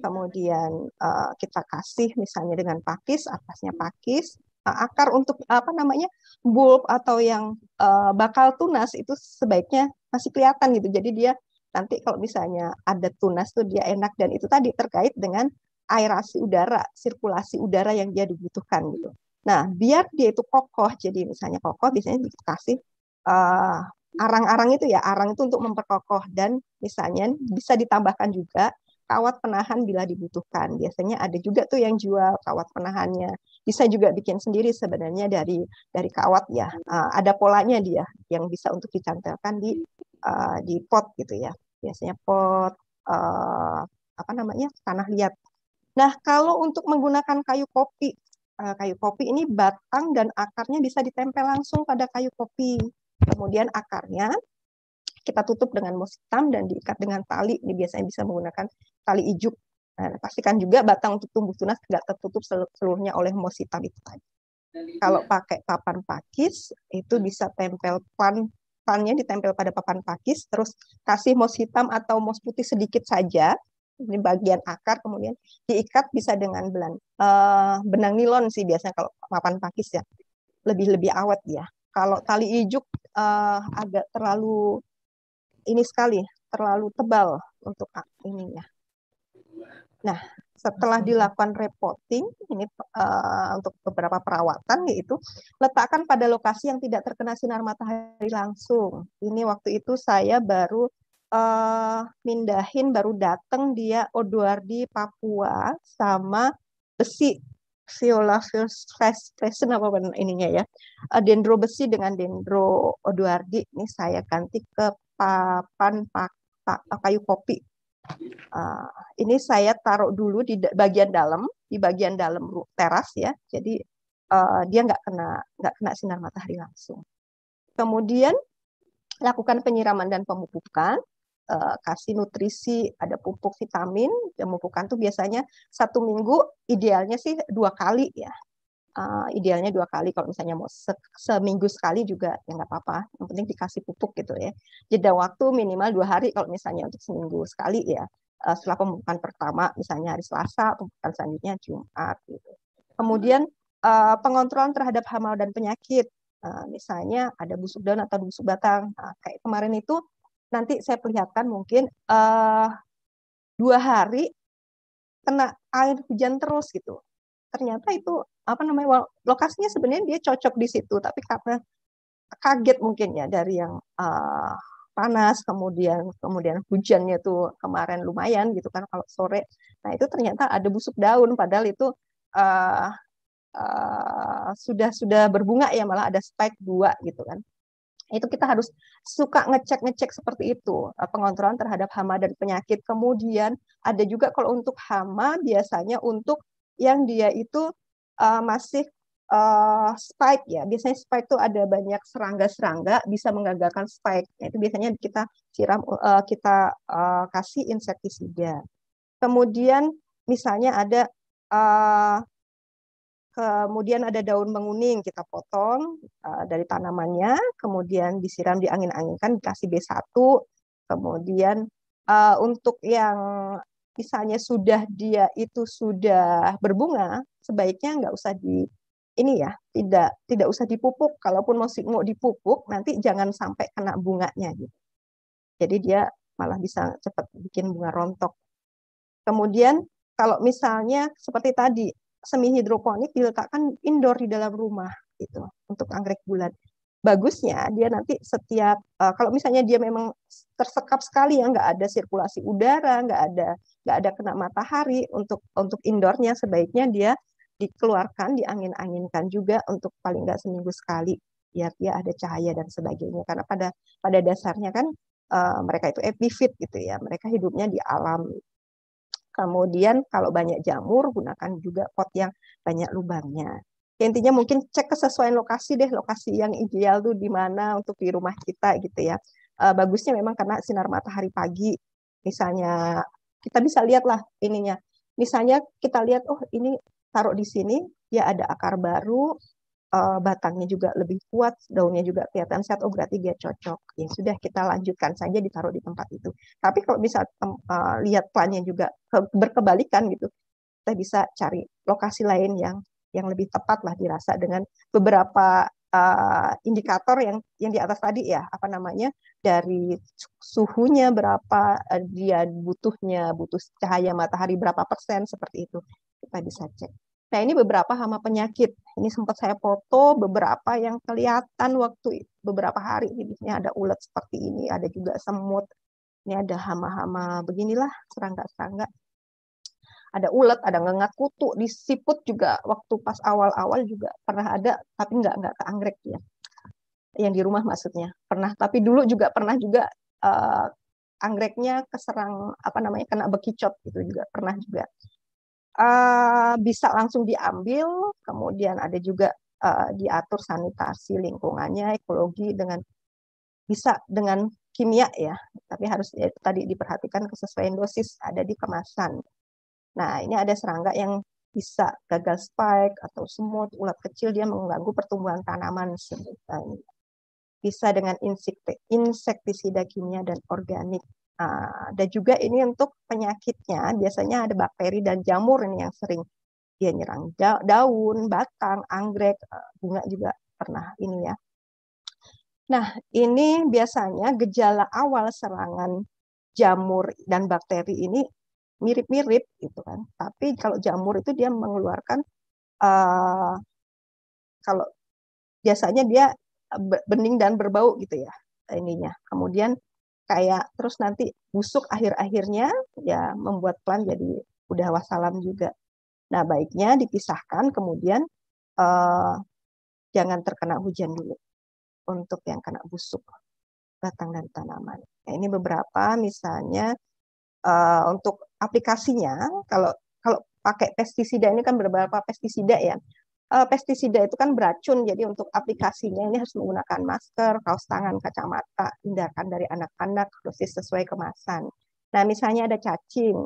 kemudian uh, kita kasih misalnya dengan pakis, atasnya pakis, uh, akar untuk apa namanya bulb atau yang uh, bakal tunas itu sebaiknya masih kelihatan gitu. Jadi dia nanti kalau misalnya ada tunas tuh dia enak dan itu tadi terkait dengan aerasi udara, sirkulasi udara yang dia dibutuhkan gitu. Nah, biar dia itu kokoh, jadi misalnya kokoh biasanya dikasih uh, arang-arang itu ya, arang itu untuk memperkokoh dan misalnya bisa ditambahkan juga kawat penahan bila dibutuhkan. Biasanya ada juga tuh yang jual kawat penahannya. Bisa juga bikin sendiri sebenarnya dari dari kawat ya. Uh, ada polanya dia yang bisa untuk dicantelkan di uh, di pot gitu ya. Biasanya pot uh, apa namanya tanah liat. Nah, kalau untuk menggunakan kayu kopi Eh, kayu kopi ini batang dan akarnya bisa ditempel langsung pada kayu kopi. Kemudian akarnya kita tutup dengan mus hitam dan diikat dengan tali. Ini biasanya bisa menggunakan tali ijuk. Nah, pastikan juga batang untuk tumbuh tunas tidak tertutup seluruhnya oleh mus hitam itu tadi. Kalau pakai papan pakis itu bisa tempel pan pannya ditempel pada papan pakis, terus kasih mos hitam atau mos putih sedikit saja ini bagian akar kemudian diikat bisa dengan belan uh, eh, benang nilon sih biasanya kalau papan pakis ya lebih lebih awet ya kalau tali ijuk uh, agak terlalu ini sekali terlalu tebal untuk ininya nah setelah hmm. dilakukan repotting ini uh, untuk beberapa perawatan yaitu letakkan pada lokasi yang tidak terkena sinar matahari langsung ini waktu itu saya baru uh, mindahin baru datang dia Odoardi Papua sama besi Viola Fashion apa benar ininya ya uh, dendro besi dengan dendro Odoardi ini saya ganti ke papan pak, pak eh, kayu kopi uh, ini saya taruh dulu di bagian dalam di bagian dalam teras ya jadi uh, dia nggak kena nggak kena sinar matahari langsung kemudian lakukan penyiraman dan pemupukan Eh, kasih nutrisi, ada pupuk vitamin, pupukan tuh biasanya satu minggu idealnya sih dua kali ya. Uh, idealnya dua kali kalau misalnya mau se seminggu sekali juga ya nggak apa-apa yang penting dikasih pupuk gitu ya jeda waktu minimal dua hari kalau misalnya untuk seminggu sekali ya uh, setelah pembukaan pertama misalnya hari Selasa pembukaan selanjutnya Jumat gitu kemudian uh, pengontrolan terhadap hama dan penyakit uh, misalnya ada busuk daun atau busuk batang nah, kayak kemarin itu nanti saya perlihatkan mungkin uh, dua hari kena air hujan terus gitu. Ternyata itu apa namanya lokasinya sebenarnya dia cocok di situ, tapi karena kaget mungkin ya dari yang uh, panas kemudian kemudian hujannya tuh kemarin lumayan gitu kan kalau sore nah itu ternyata ada busuk daun padahal itu uh, uh, sudah sudah berbunga ya malah ada spike dua gitu kan itu kita harus suka ngecek-ngecek seperti itu eh, pengontrolan terhadap hama dan penyakit. Kemudian ada juga kalau untuk hama biasanya untuk yang dia itu uh, masih uh, spike ya. Biasanya spike itu ada banyak serangga-serangga bisa menggagalkan spike. Ya, itu biasanya kita siram uh, kita uh, kasih insektisida. Kemudian misalnya ada uh, Kemudian ada daun menguning kita potong eh, dari tanamannya, kemudian disiram diangin-anginkan dikasih B1. Kemudian eh, untuk yang misalnya sudah dia itu sudah berbunga, sebaiknya nggak usah di ini ya, tidak tidak usah dipupuk. Kalaupun masih mau dipupuk, nanti jangan sampai kena bunganya gitu. Jadi dia malah bisa cepat bikin bunga rontok. Kemudian kalau misalnya seperti tadi semi hidroponik diletakkan indoor di dalam rumah gitu untuk anggrek bulan. Bagusnya dia nanti setiap uh, kalau misalnya dia memang tersekap sekali ya nggak ada sirkulasi udara, nggak ada nggak ada kena matahari untuk untuk indoornya sebaiknya dia dikeluarkan, diangin-anginkan juga untuk paling nggak seminggu sekali biar dia ada cahaya dan sebagainya karena pada pada dasarnya kan uh, mereka itu epifit gitu ya mereka hidupnya di alam Kemudian kalau banyak jamur, gunakan juga pot yang banyak lubangnya. Intinya mungkin cek kesesuaian lokasi deh, lokasi yang ideal tuh di mana untuk di rumah kita gitu ya. E, bagusnya memang karena sinar matahari pagi, misalnya kita bisa lihat lah ininya. Misalnya kita lihat, oh ini taruh di sini, ya ada akar baru, uh, batangnya juga lebih kuat, daunnya juga kelihatan sehat, oh berarti dia cocok. Ya sudah kita lanjutkan saja ditaruh di tempat itu. Tapi kalau bisa uh, lihat plannya juga ke, berkebalikan gitu, kita bisa cari lokasi lain yang yang lebih tepat lah dirasa dengan beberapa uh, indikator yang yang di atas tadi ya apa namanya dari suhunya berapa uh, dia butuhnya butuh cahaya matahari berapa persen seperti itu kita bisa cek Nah, ini beberapa hama penyakit. Ini sempat saya foto beberapa yang kelihatan waktu beberapa hari bibitnya ada ulat seperti ini, ada juga semut. Ini ada hama-hama beginilah, serangga-serangga. Ada ulat, ada ngengat kutu, disiput juga waktu pas awal-awal juga pernah ada, tapi nggak nggak ke anggrek ya. Yang di rumah maksudnya. Pernah, tapi dulu juga pernah juga uh, anggreknya keserang apa namanya kena bekicot gitu juga pernah juga. Eh, bisa langsung diambil. Kemudian ada juga uh, diatur sanitasi lingkungannya, ekologi dengan bisa dengan kimia ya, tapi harus ya, tadi diperhatikan kesesuaian dosis ada di kemasan. Nah, ini ada serangga yang bisa gagal spike atau semut, ulat kecil dia mengganggu pertumbuhan tanaman sebutan. Bisa dengan insektisida kimia dan organik Ah, dan juga ini untuk penyakitnya biasanya ada bakteri dan jamur ini yang sering dia nyerang daun, batang, anggrek, eh, bunga juga pernah ini ya. Nah, ini biasanya gejala awal serangan jamur dan bakteri ini mirip-mirip gitu kan. Tapi kalau jamur itu dia mengeluarkan uh, kalau biasanya dia eh, bening dan berbau gitu ya ininya. Kemudian kayak terus nanti busuk akhir-akhirnya ya membuat plan jadi udah wasalam juga. Nah baiknya dipisahkan kemudian eh, jangan terkena hujan dulu untuk yang kena busuk batang dan tanaman. Nah, ini beberapa misalnya eh, untuk aplikasinya kalau kalau pakai pestisida ini kan beberapa pestisida ya uh, pestisida itu kan beracun, jadi untuk aplikasinya ini harus menggunakan masker, kaos tangan, kacamata, hindarkan dari anak-anak, dosis sesuai kemasan. Nah, misalnya ada cacing.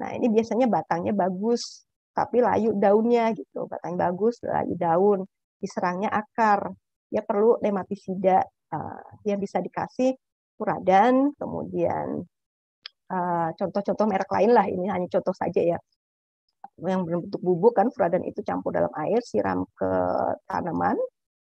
Nah, ini biasanya batangnya bagus, tapi layu daunnya gitu. Batang bagus, layu daun. Diserangnya akar. ya perlu nematisida. Uh, eh, yang bisa dikasih puradan, kemudian eh, contoh-contoh uh, merek lain lah. Ini hanya contoh saja ya yang berbentuk bubuk kan furadan itu campur dalam air siram ke tanaman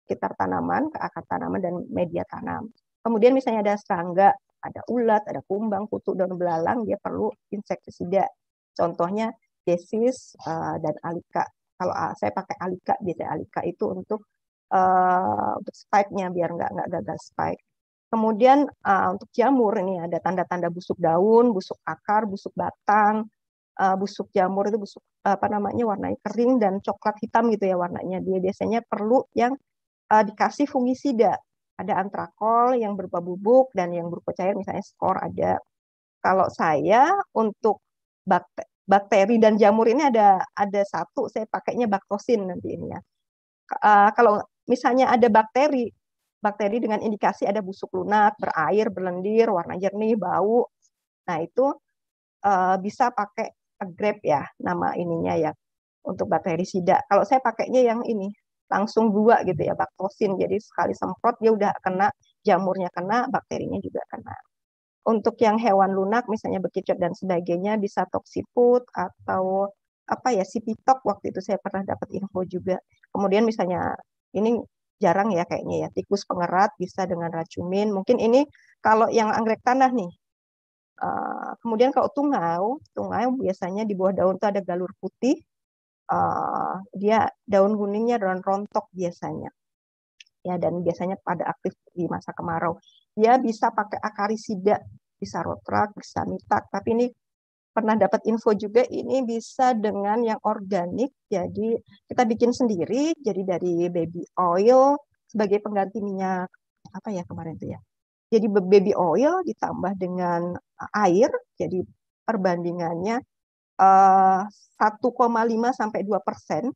sekitar tanaman ke akar tanaman dan media tanam kemudian misalnya ada serangga ada ulat ada kumbang kutu daun belalang dia perlu insektisida contohnya desis uh, dan alika kalau uh, saya pakai alika biasanya alika itu untuk uh, spike-nya biar nggak nggak gagal spike Kemudian uh, untuk jamur ini ada tanda-tanda busuk daun, busuk akar, busuk batang, uh, busuk jamur itu busuk apa namanya warnanya kering dan coklat hitam gitu ya warnanya. Dia biasanya perlu yang uh, dikasih fungisida. Ada antrakol yang berupa bubuk dan yang berupa cair misalnya skor ada. Kalau saya untuk bakteri dan jamur ini ada ada satu saya pakainya baktosin nanti ini ya. Uh, kalau misalnya ada bakteri bakteri dengan indikasi ada busuk lunak, berair, berlendir, warna jernih, bau. Nah, itu uh, bisa pakai Grab ya nama ininya ya untuk bakteri bakterisida. Kalau saya pakainya yang ini langsung dua gitu ya baktosin. Jadi sekali semprot dia udah kena jamurnya kena, bakterinya juga kena. Untuk yang hewan lunak misalnya bekicot dan sebagainya bisa toksiput atau apa ya Si pitok waktu itu saya pernah dapat info juga. Kemudian misalnya ini jarang ya kayaknya ya tikus pengerat bisa dengan racumin. Mungkin ini kalau yang anggrek tanah nih Eh, kemudian kalau tungau, tungau biasanya di bawah daun itu ada galur putih. Eh, dia daun kuningnya daun rontok biasanya. Ya dan biasanya pada aktif di masa kemarau. Dia bisa pakai akarisida, bisa rotrak, bisa mitak, tapi ini pernah dapat info juga ini bisa dengan yang organik. Jadi kita bikin sendiri jadi dari baby oil sebagai pengganti minyak apa ya kemarin itu ya? Jadi baby oil ditambah dengan eh, air, jadi perbandingannya 1,5 eh, sampai 2 persen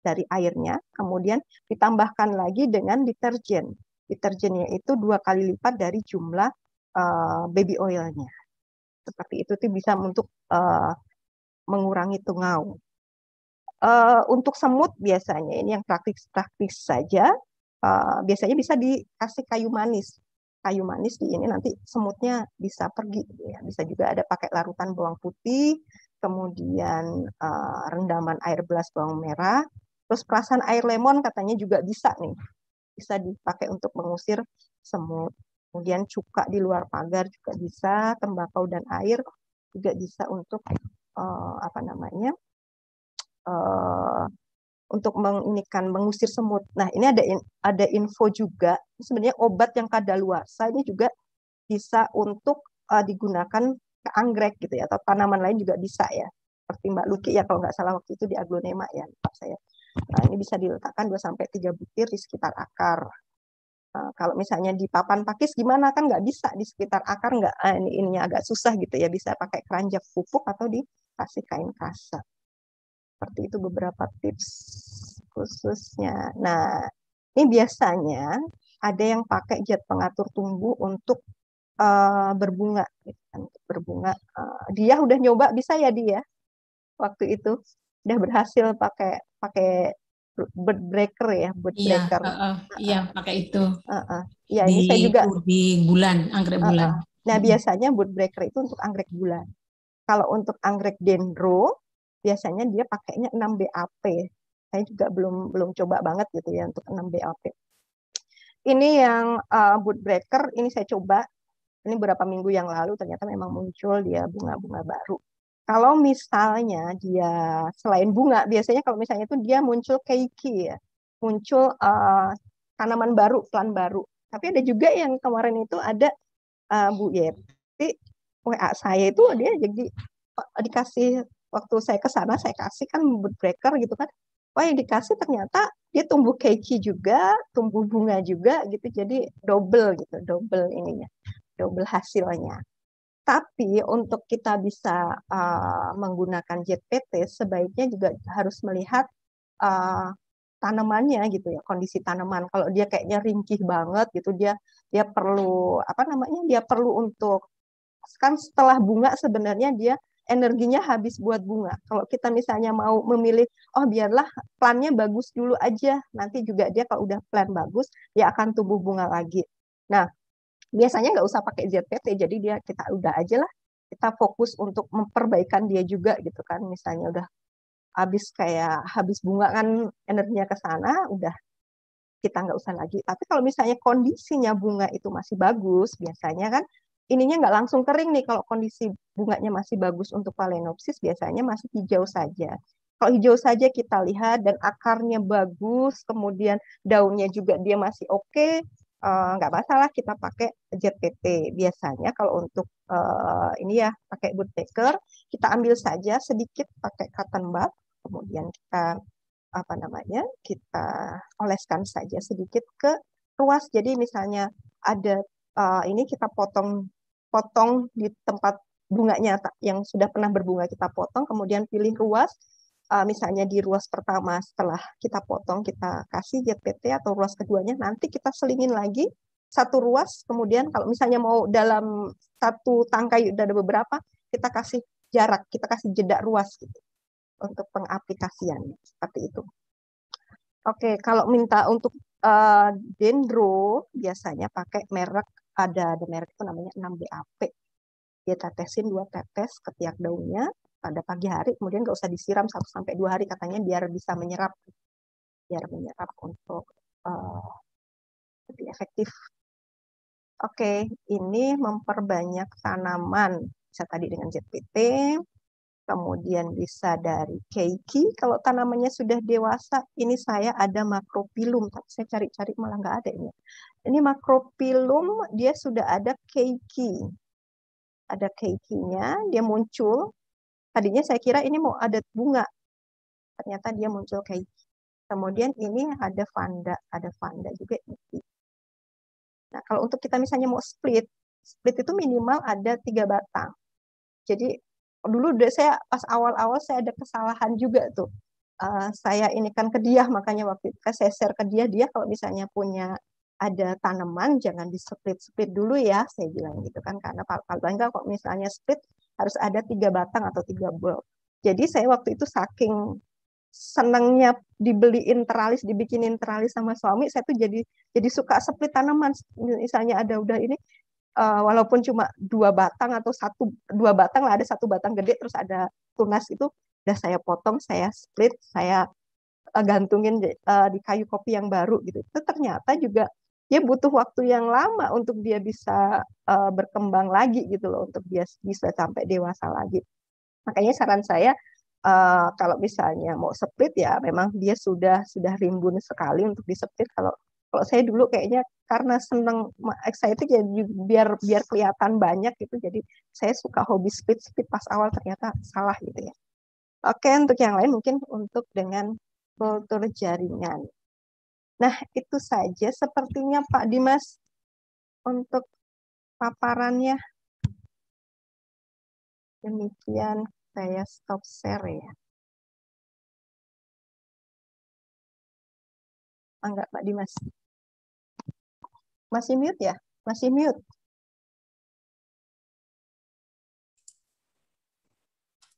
dari airnya, kemudian ditambahkan lagi dengan deterjen. Deterjennya itu dua kali lipat dari jumlah eh, baby oilnya. Seperti itu, tuh bisa untuk mengurangi tungau. untuk semut biasanya ini yang praktis-praktis saja, biasanya bisa dikasih kayu manis kayu manis di ini nanti semutnya bisa pergi gitu ya. bisa juga ada pakai larutan bawang putih kemudian uh, rendaman air belas bawang merah terus perasan air lemon katanya juga bisa nih bisa dipakai untuk mengusir semut kemudian cuka di luar pagar juga bisa tembakau dan air juga bisa untuk uh, apa namanya uh, untuk menginikan mengusir semut. Nah, ini ada in, ada info juga sebenarnya obat yang kadaluarsa ini juga bisa untuk uh, digunakan ke anggrek gitu ya atau tanaman lain juga bisa ya. Seperti Mbak Luki ya kalau nggak salah waktu itu di aglonema ya, Pak saya. Nah, ini bisa diletakkan 2 sampai tiga butir di sekitar akar. Nah, kalau misalnya di papan pakis gimana kan nggak bisa di sekitar akar nggak eh, ini ininya agak susah gitu ya bisa pakai keranjang pupuk atau dikasih kain kasar. Seperti itu beberapa tips khususnya. Nah, ini biasanya ada yang pakai jet pengatur tumbuh untuk uh, berbunga, gitu berbunga. Uh, dia udah nyoba bisa ya dia ya? waktu itu udah berhasil pakai pakai bird breaker ya, bird iya, breaker. Uh, uh, iya, pakai itu. Uh, uh. Ya, di, ini saya juga di bulan, anggrek bulan. Uh, uh. Nah, biasanya bird breaker itu untuk anggrek bulan. Kalau untuk anggrek dendro biasanya dia pakainya 6 BAP. Saya juga belum belum coba banget gitu ya untuk 6 BAP. Ini yang uh, eh, breaker ini saya coba ini beberapa minggu yang lalu ternyata memang muncul dia bunga-bunga baru. Kalau misalnya dia selain bunga, biasanya kalau misalnya itu dia muncul keiki ya, muncul uh, tanaman baru, plan baru. Tapi ada juga yang kemarin itu ada uh, Bu Yeti WA saya itu dia jadi dikasih waktu saya ke sana saya kasih kan mood breaker gitu kan wah yang dikasih ternyata dia tumbuh keiki juga tumbuh bunga juga gitu jadi double gitu double ininya double hasilnya tapi untuk kita bisa uh, menggunakan JPT sebaiknya juga harus melihat uh, tanamannya gitu ya kondisi tanaman kalau dia kayaknya ringkih banget gitu dia dia perlu apa namanya dia perlu untuk kan setelah bunga sebenarnya dia energinya habis buat bunga. Kalau kita misalnya mau memilih, oh biarlah plannya bagus dulu aja, nanti juga dia kalau udah plan bagus, dia akan tumbuh bunga lagi. Nah, biasanya nggak usah pakai ZPT, jadi dia kita udah aja lah, kita fokus untuk memperbaikan dia juga gitu kan, misalnya udah habis kayak habis bunga kan energinya ke sana, udah kita nggak usah lagi. Tapi kalau misalnya kondisinya bunga itu masih bagus, biasanya kan ininya nggak langsung kering nih kalau kondisi bunganya masih bagus untuk phalaenopsis biasanya masih hijau saja. Kalau hijau saja kita lihat dan akarnya bagus, kemudian daunnya juga dia masih oke, okay, eh, nggak uh, masalah kita pakai JPT biasanya kalau untuk uh, ini ya pakai bootmaker kita ambil saja sedikit pakai cotton bud kemudian kita apa namanya kita oleskan saja sedikit ke ruas jadi misalnya ada uh, ini kita potong potong di tempat bunganya yang sudah pernah berbunga kita potong, kemudian pilih ruas, eh, misalnya di ruas pertama setelah kita potong kita kasih JPT atau ruas keduanya, nanti kita selingin lagi satu ruas, kemudian kalau misalnya mau dalam satu tangkai udah ada beberapa, kita kasih jarak, kita kasih jeda ruas gitu untuk pengaplikasian seperti itu. Oke, kalau minta untuk uh, dendro biasanya pakai merek ada ada merek itu namanya 6BAP dia tetesin dua tetes ke tiap daunnya pada pagi hari, kemudian nggak usah disiram satu sampai dua hari katanya biar bisa menyerap, biar menyerap untuk uh, lebih efektif. Oke, ini memperbanyak tanaman bisa tadi dengan JPT kemudian bisa dari keiki. Kalau tanamannya sudah dewasa, ini saya ada makropilum, tapi saya cari-cari malah nggak ada ini. Ini makropilum, dia sudah ada keiki ada keikinya, dia muncul. Tadinya saya kira ini mau ada bunga, ternyata dia muncul keiki. Kemudian ini ada fanda, ada fanda juga ini. Nah, kalau untuk kita misalnya mau split, split itu minimal ada tiga batang. Jadi dulu udah saya pas awal-awal saya ada kesalahan juga tuh. Uh, saya ini kan ke dia, makanya waktu itu saya share ke dia, dia kalau misalnya punya ada tanaman jangan di split split dulu ya saya bilang gitu kan karena kalau enggak kok misalnya split harus ada tiga batang atau tiga bulb jadi saya waktu itu saking senangnya dibeliin teralis dibikinin teralis sama suami saya tuh jadi jadi suka split tanaman misalnya ada udah ini uh, walaupun cuma dua batang atau satu dua batang lah ada satu batang gede terus ada tunas itu udah saya potong saya split saya eh, gantungin eh, di kayu kopi yang baru gitu itu ternyata juga dia butuh waktu yang lama untuk dia bisa uh, berkembang lagi gitu loh untuk dia bisa sampai dewasa lagi makanya saran saya uh, kalau misalnya mau split ya memang dia sudah sudah rimbun sekali untuk di split kalau kalau saya dulu kayaknya karena seneng excited ya jadi biar biar kelihatan banyak gitu jadi saya suka hobi split split pas awal ternyata salah gitu ya oke untuk yang lain mungkin untuk dengan kultur jaringan Nah, itu saja sepertinya Pak Dimas untuk paparannya. Demikian saya stop share ya. anggap ah, Pak Dimas. Masih mute ya? Masih mute.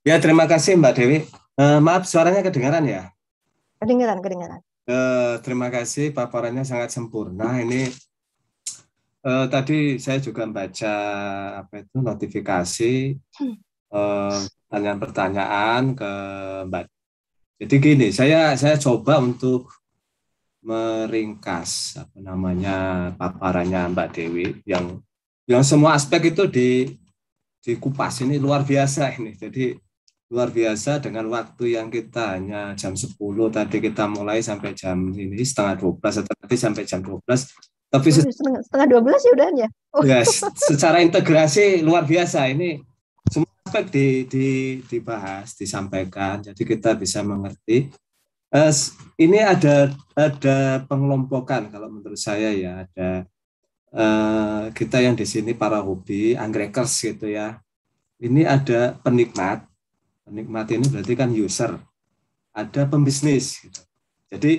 Ya, terima kasih Mbak Dewi. Uh, maaf, suaranya kedengaran ya? Kedengaran, kedengaran. Eh, terima kasih paparannya sangat sempurna. Ini eh, tadi saya juga baca apa itu notifikasi hmm. eh, pertanyaan-pertanyaan ke Mbak. Jadi gini, saya saya coba untuk meringkas apa namanya paparannya Mbak Dewi yang yang semua aspek itu di dikupas ini luar biasa ini. Jadi luar biasa dengan waktu yang kita hanya jam 10 tadi kita mulai sampai jam ini setengah 12 tapi sampai jam 12 tapi se setengah, setengah 12 ya udah ya. Oh. ya secara integrasi luar biasa ini semua aspek di, di, dibahas disampaikan jadi kita bisa mengerti eh, ini ada ada pengelompokan kalau menurut saya ya ada uh, kita yang di sini para hobi anggrekers gitu ya ini ada penikmat Penikmat ini berarti kan user. Ada pembisnis. Gitu. Jadi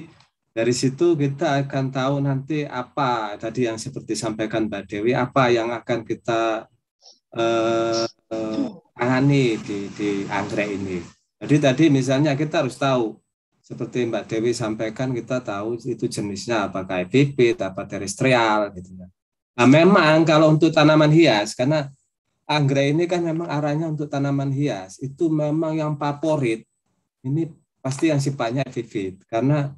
dari situ kita akan tahu nanti apa tadi yang seperti sampaikan Mbak Dewi apa yang akan kita eh, eh, tangani di, di anggrek ini. Jadi tadi misalnya kita harus tahu seperti Mbak Dewi sampaikan kita tahu itu jenisnya apakah bibit apa terestrial gitu ya. Nah, memang kalau untuk tanaman hias karena anggrek ini kan memang arahnya untuk tanaman hias. Itu memang yang favorit. Ini pasti yang sifatnya vivid karena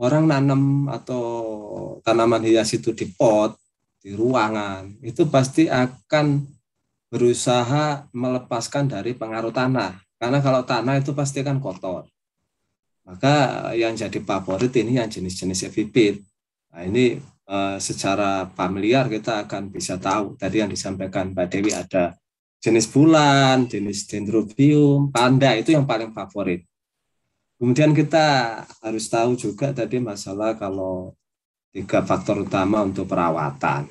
orang nanam atau tanaman hias itu di pot, di ruangan, itu pasti akan berusaha melepaskan dari pengaruh tanah. Karena kalau tanah itu pasti kan kotor. Maka yang jadi favorit ini yang jenis-jenis vivid. Nah, ini Eh, secara familiar kita akan bisa tahu tadi yang disampaikan Mbak Dewi ada jenis bulan, jenis dendrobium, panda itu yang paling favorit. Kemudian kita harus tahu juga tadi masalah kalau tiga faktor utama untuk perawatan.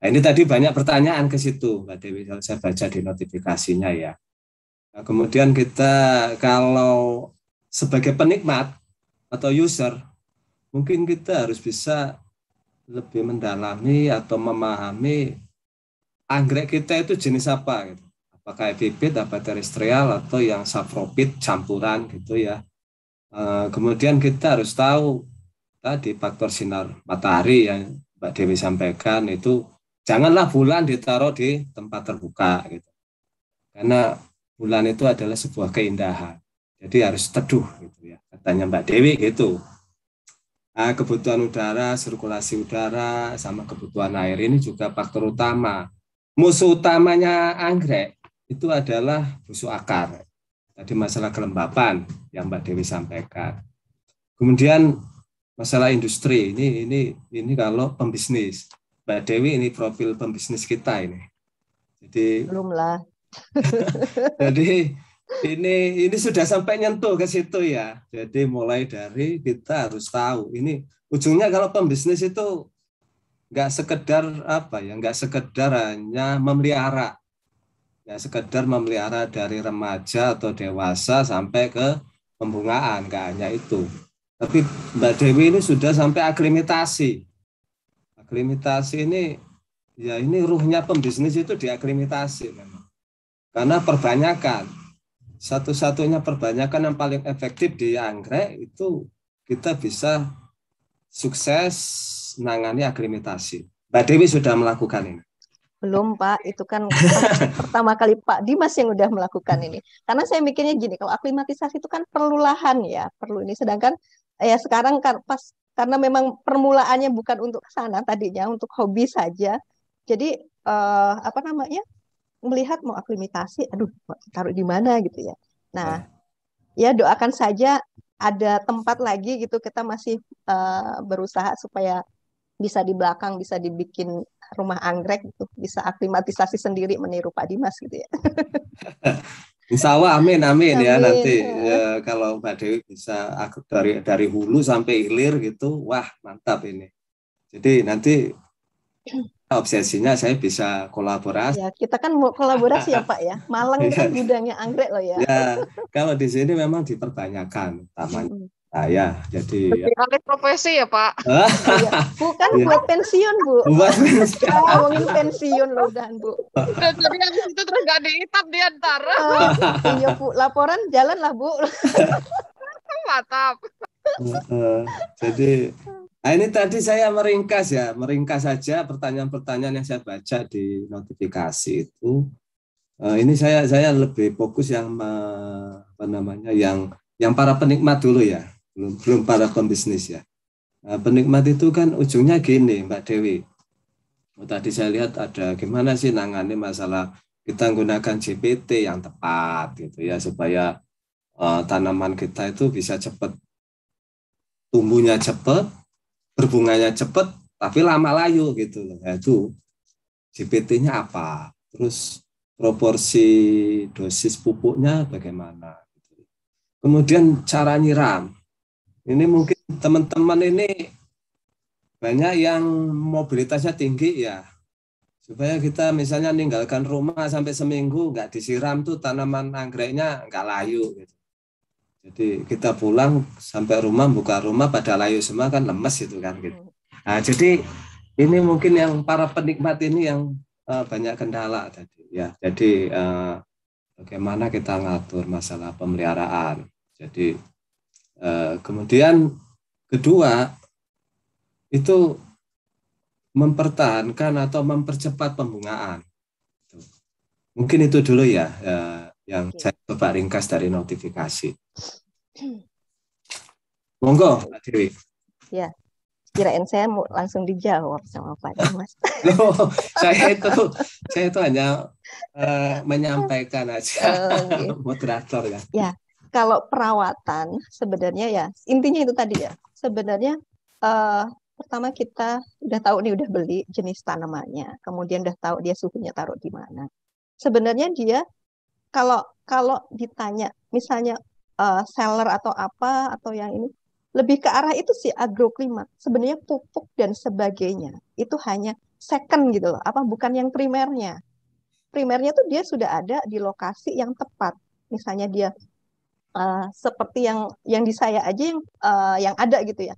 Nah, ini tadi banyak pertanyaan ke situ, Mbak Dewi. Kalau saya baca di notifikasinya ya. Nah, kemudian kita kalau sebagai penikmat atau user, mungkin kita harus bisa lebih mendalami atau memahami anggrek kita itu jenis apa gitu. Apakah bibit apa terestrial atau yang saprofit campuran gitu ya. Eh, kemudian kita harus tahu tadi faktor sinar matahari yang Mbak Dewi sampaikan itu janganlah bulan ditaruh di tempat terbuka gitu. Karena bulan itu adalah sebuah keindahan. Jadi harus teduh gitu ya. Katanya Mbak Dewi gitu. Nah, kebutuhan udara, sirkulasi udara, sama kebutuhan air ini juga faktor utama. Musuh utamanya anggrek itu adalah musuh akar. Tadi masalah kelembapan yang Mbak Dewi sampaikan. Kemudian masalah industri ini ini ini kalau pembisnis Mbak Dewi ini profil pembisnis kita ini. Jadi belum lah jadi ini ini sudah sampai nyentuh ke situ ya. Jadi mulai dari kita harus tahu ini ujungnya kalau pembisnis itu nggak sekedar apa ya, nggak sekedar hanya memelihara, nggak sekedar memelihara dari remaja atau dewasa sampai ke pembungaan, nggak hanya itu. Tapi Mbak Dewi ini sudah sampai aklimitasi. Aklimatasi ini ya ini ruhnya pembisnis itu diaklimatasi memang. Karena perbanyakan satu-satunya perbanyakan yang paling efektif di anggrek itu kita bisa sukses menangani aklimatisasi. Mbak Dewi sudah melakukan ini. Belum Pak, itu kan pertama kali Pak Dimas yang udah melakukan ini. Karena saya mikirnya gini, kalau aklimatisasi itu kan perlu lahan ya, perlu ini. Sedangkan ya sekarang kan pas karena memang permulaannya bukan untuk kesana, tadinya, untuk hobi saja. Jadi eh, apa namanya? melihat mau aklimatasi, aduh taruh di mana gitu ya. Nah, iya. ya doakan saja ada tempat lagi gitu kita masih uh, berusaha supaya bisa di belakang bisa dibikin rumah anggrek gitu bisa aklimatisasi sendiri meniru Pak Dimas gitu ya. Insya Allah amin amin, ya, amin. ya nanti ya. Uh, kalau Mbak Dewi bisa aku dari dari hulu sampai hilir gitu wah mantap ini. Jadi nanti obsesinya saya bisa kolaborasi. Ya, kita kan mau kolaborasi ya Pak ya. Malang iya. kan gudangnya anggrek loh ya. ya. Kalau di sini memang dipertanyakan taman saya. Nah, ya, jadi ya. profesi ya Pak. Iya, Bukan ya. buat pensiun Bu. Buat pensiun. ngomongin pensiun loh dan Bu. jadi yang itu terus gak diitap di antara. Ah, iya Bu, laporan jalan lah Bu. Mantap. Uh, jadi Nah, ini tadi saya meringkas ya, meringkas saja pertanyaan-pertanyaan yang saya baca di notifikasi itu. Eh, ini saya saya lebih fokus yang apa namanya yang yang para penikmat dulu ya, belum belum para pembisnis ya. Nah, penikmat itu kan ujungnya gini, Mbak Dewi. Oh, tadi saya lihat ada gimana sih nangani masalah kita gunakan GPT yang tepat gitu ya supaya uh, tanaman kita itu bisa cepat tumbuhnya cepat berbunganya cepat tapi lama layu gitu loh. Nah, itu GPT-nya apa? Terus proporsi dosis pupuknya bagaimana? Gitu. Kemudian cara nyiram. Ini mungkin teman-teman ini banyak yang mobilitasnya tinggi ya. Supaya kita misalnya meninggalkan rumah sampai seminggu nggak disiram tuh tanaman anggreknya nggak layu gitu. Jadi kita pulang sampai rumah buka rumah pada layu semua kan lemes itu kan gitu. Hmm. Nah, jadi ini mungkin yang para penikmat ini yang uh, banyak kendala tadi ya. Jadi uh, bagaimana kita ngatur masalah pemeliharaan. Jadi uh, kemudian kedua itu mempertahankan atau mempercepat pembungaan. Mungkin itu dulu ya uh, yang saya coba ringkas dari notifikasi. Monggo, Mbak Dewi. Ya, kirain saya mau langsung dijawab sama Pak Dimas. Loh, saya itu saya itu hanya uh, menyampaikan aja okay. Oh, iya. moderator ya. Ya, kalau perawatan sebenarnya ya intinya itu tadi ya. Sebenarnya uh, pertama kita udah tahu nih udah beli jenis tanamannya, kemudian udah tahu dia suhunya taruh di mana. Sebenarnya dia kalau kalau ditanya misalnya uh, seller atau apa atau yang ini lebih ke arah itu sih agroklimat sebenarnya pupuk dan sebagainya itu hanya second gitu loh apa bukan yang primernya primernya tuh dia sudah ada di lokasi yang tepat misalnya dia uh, seperti yang yang di saya aja yang uh, yang ada gitu ya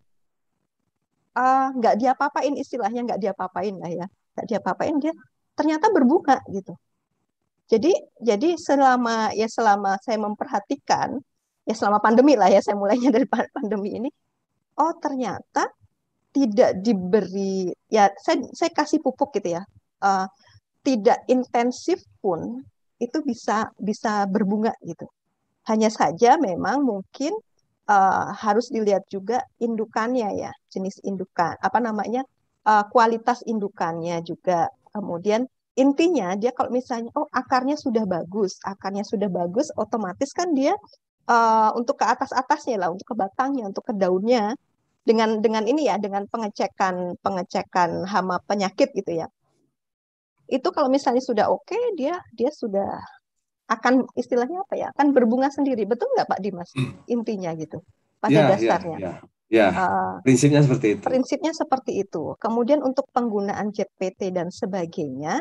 nggak uh, dia papain istilahnya nggak dia papain lah ya nggak dia papain dia ternyata berbunga gitu jadi jadi selama ya selama saya memperhatikan ya selama pandemi lah ya saya mulainya dari pandemi ini oh ternyata tidak diberi ya saya saya kasih pupuk gitu ya uh, tidak intensif pun itu bisa bisa berbunga gitu hanya saja memang mungkin uh, harus dilihat juga indukannya ya jenis indukan apa namanya uh, kualitas indukannya juga kemudian intinya dia kalau misalnya oh akarnya sudah bagus akarnya sudah bagus otomatis kan dia Eh, untuk ke atas atasnya lah, untuk ke batangnya, untuk ke daunnya dengan dengan ini ya, dengan pengecekan pengecekan hama penyakit gitu ya. Itu kalau misalnya sudah oke, okay, dia dia sudah akan istilahnya apa ya? Akan berbunga sendiri, betul nggak Pak Dimas? Hmm. Intinya gitu, pada ya, ya dasarnya. Ya, ya. Ya, uh, prinsipnya seperti itu. Prinsipnya seperti itu. Kemudian untuk penggunaan JPT dan sebagainya,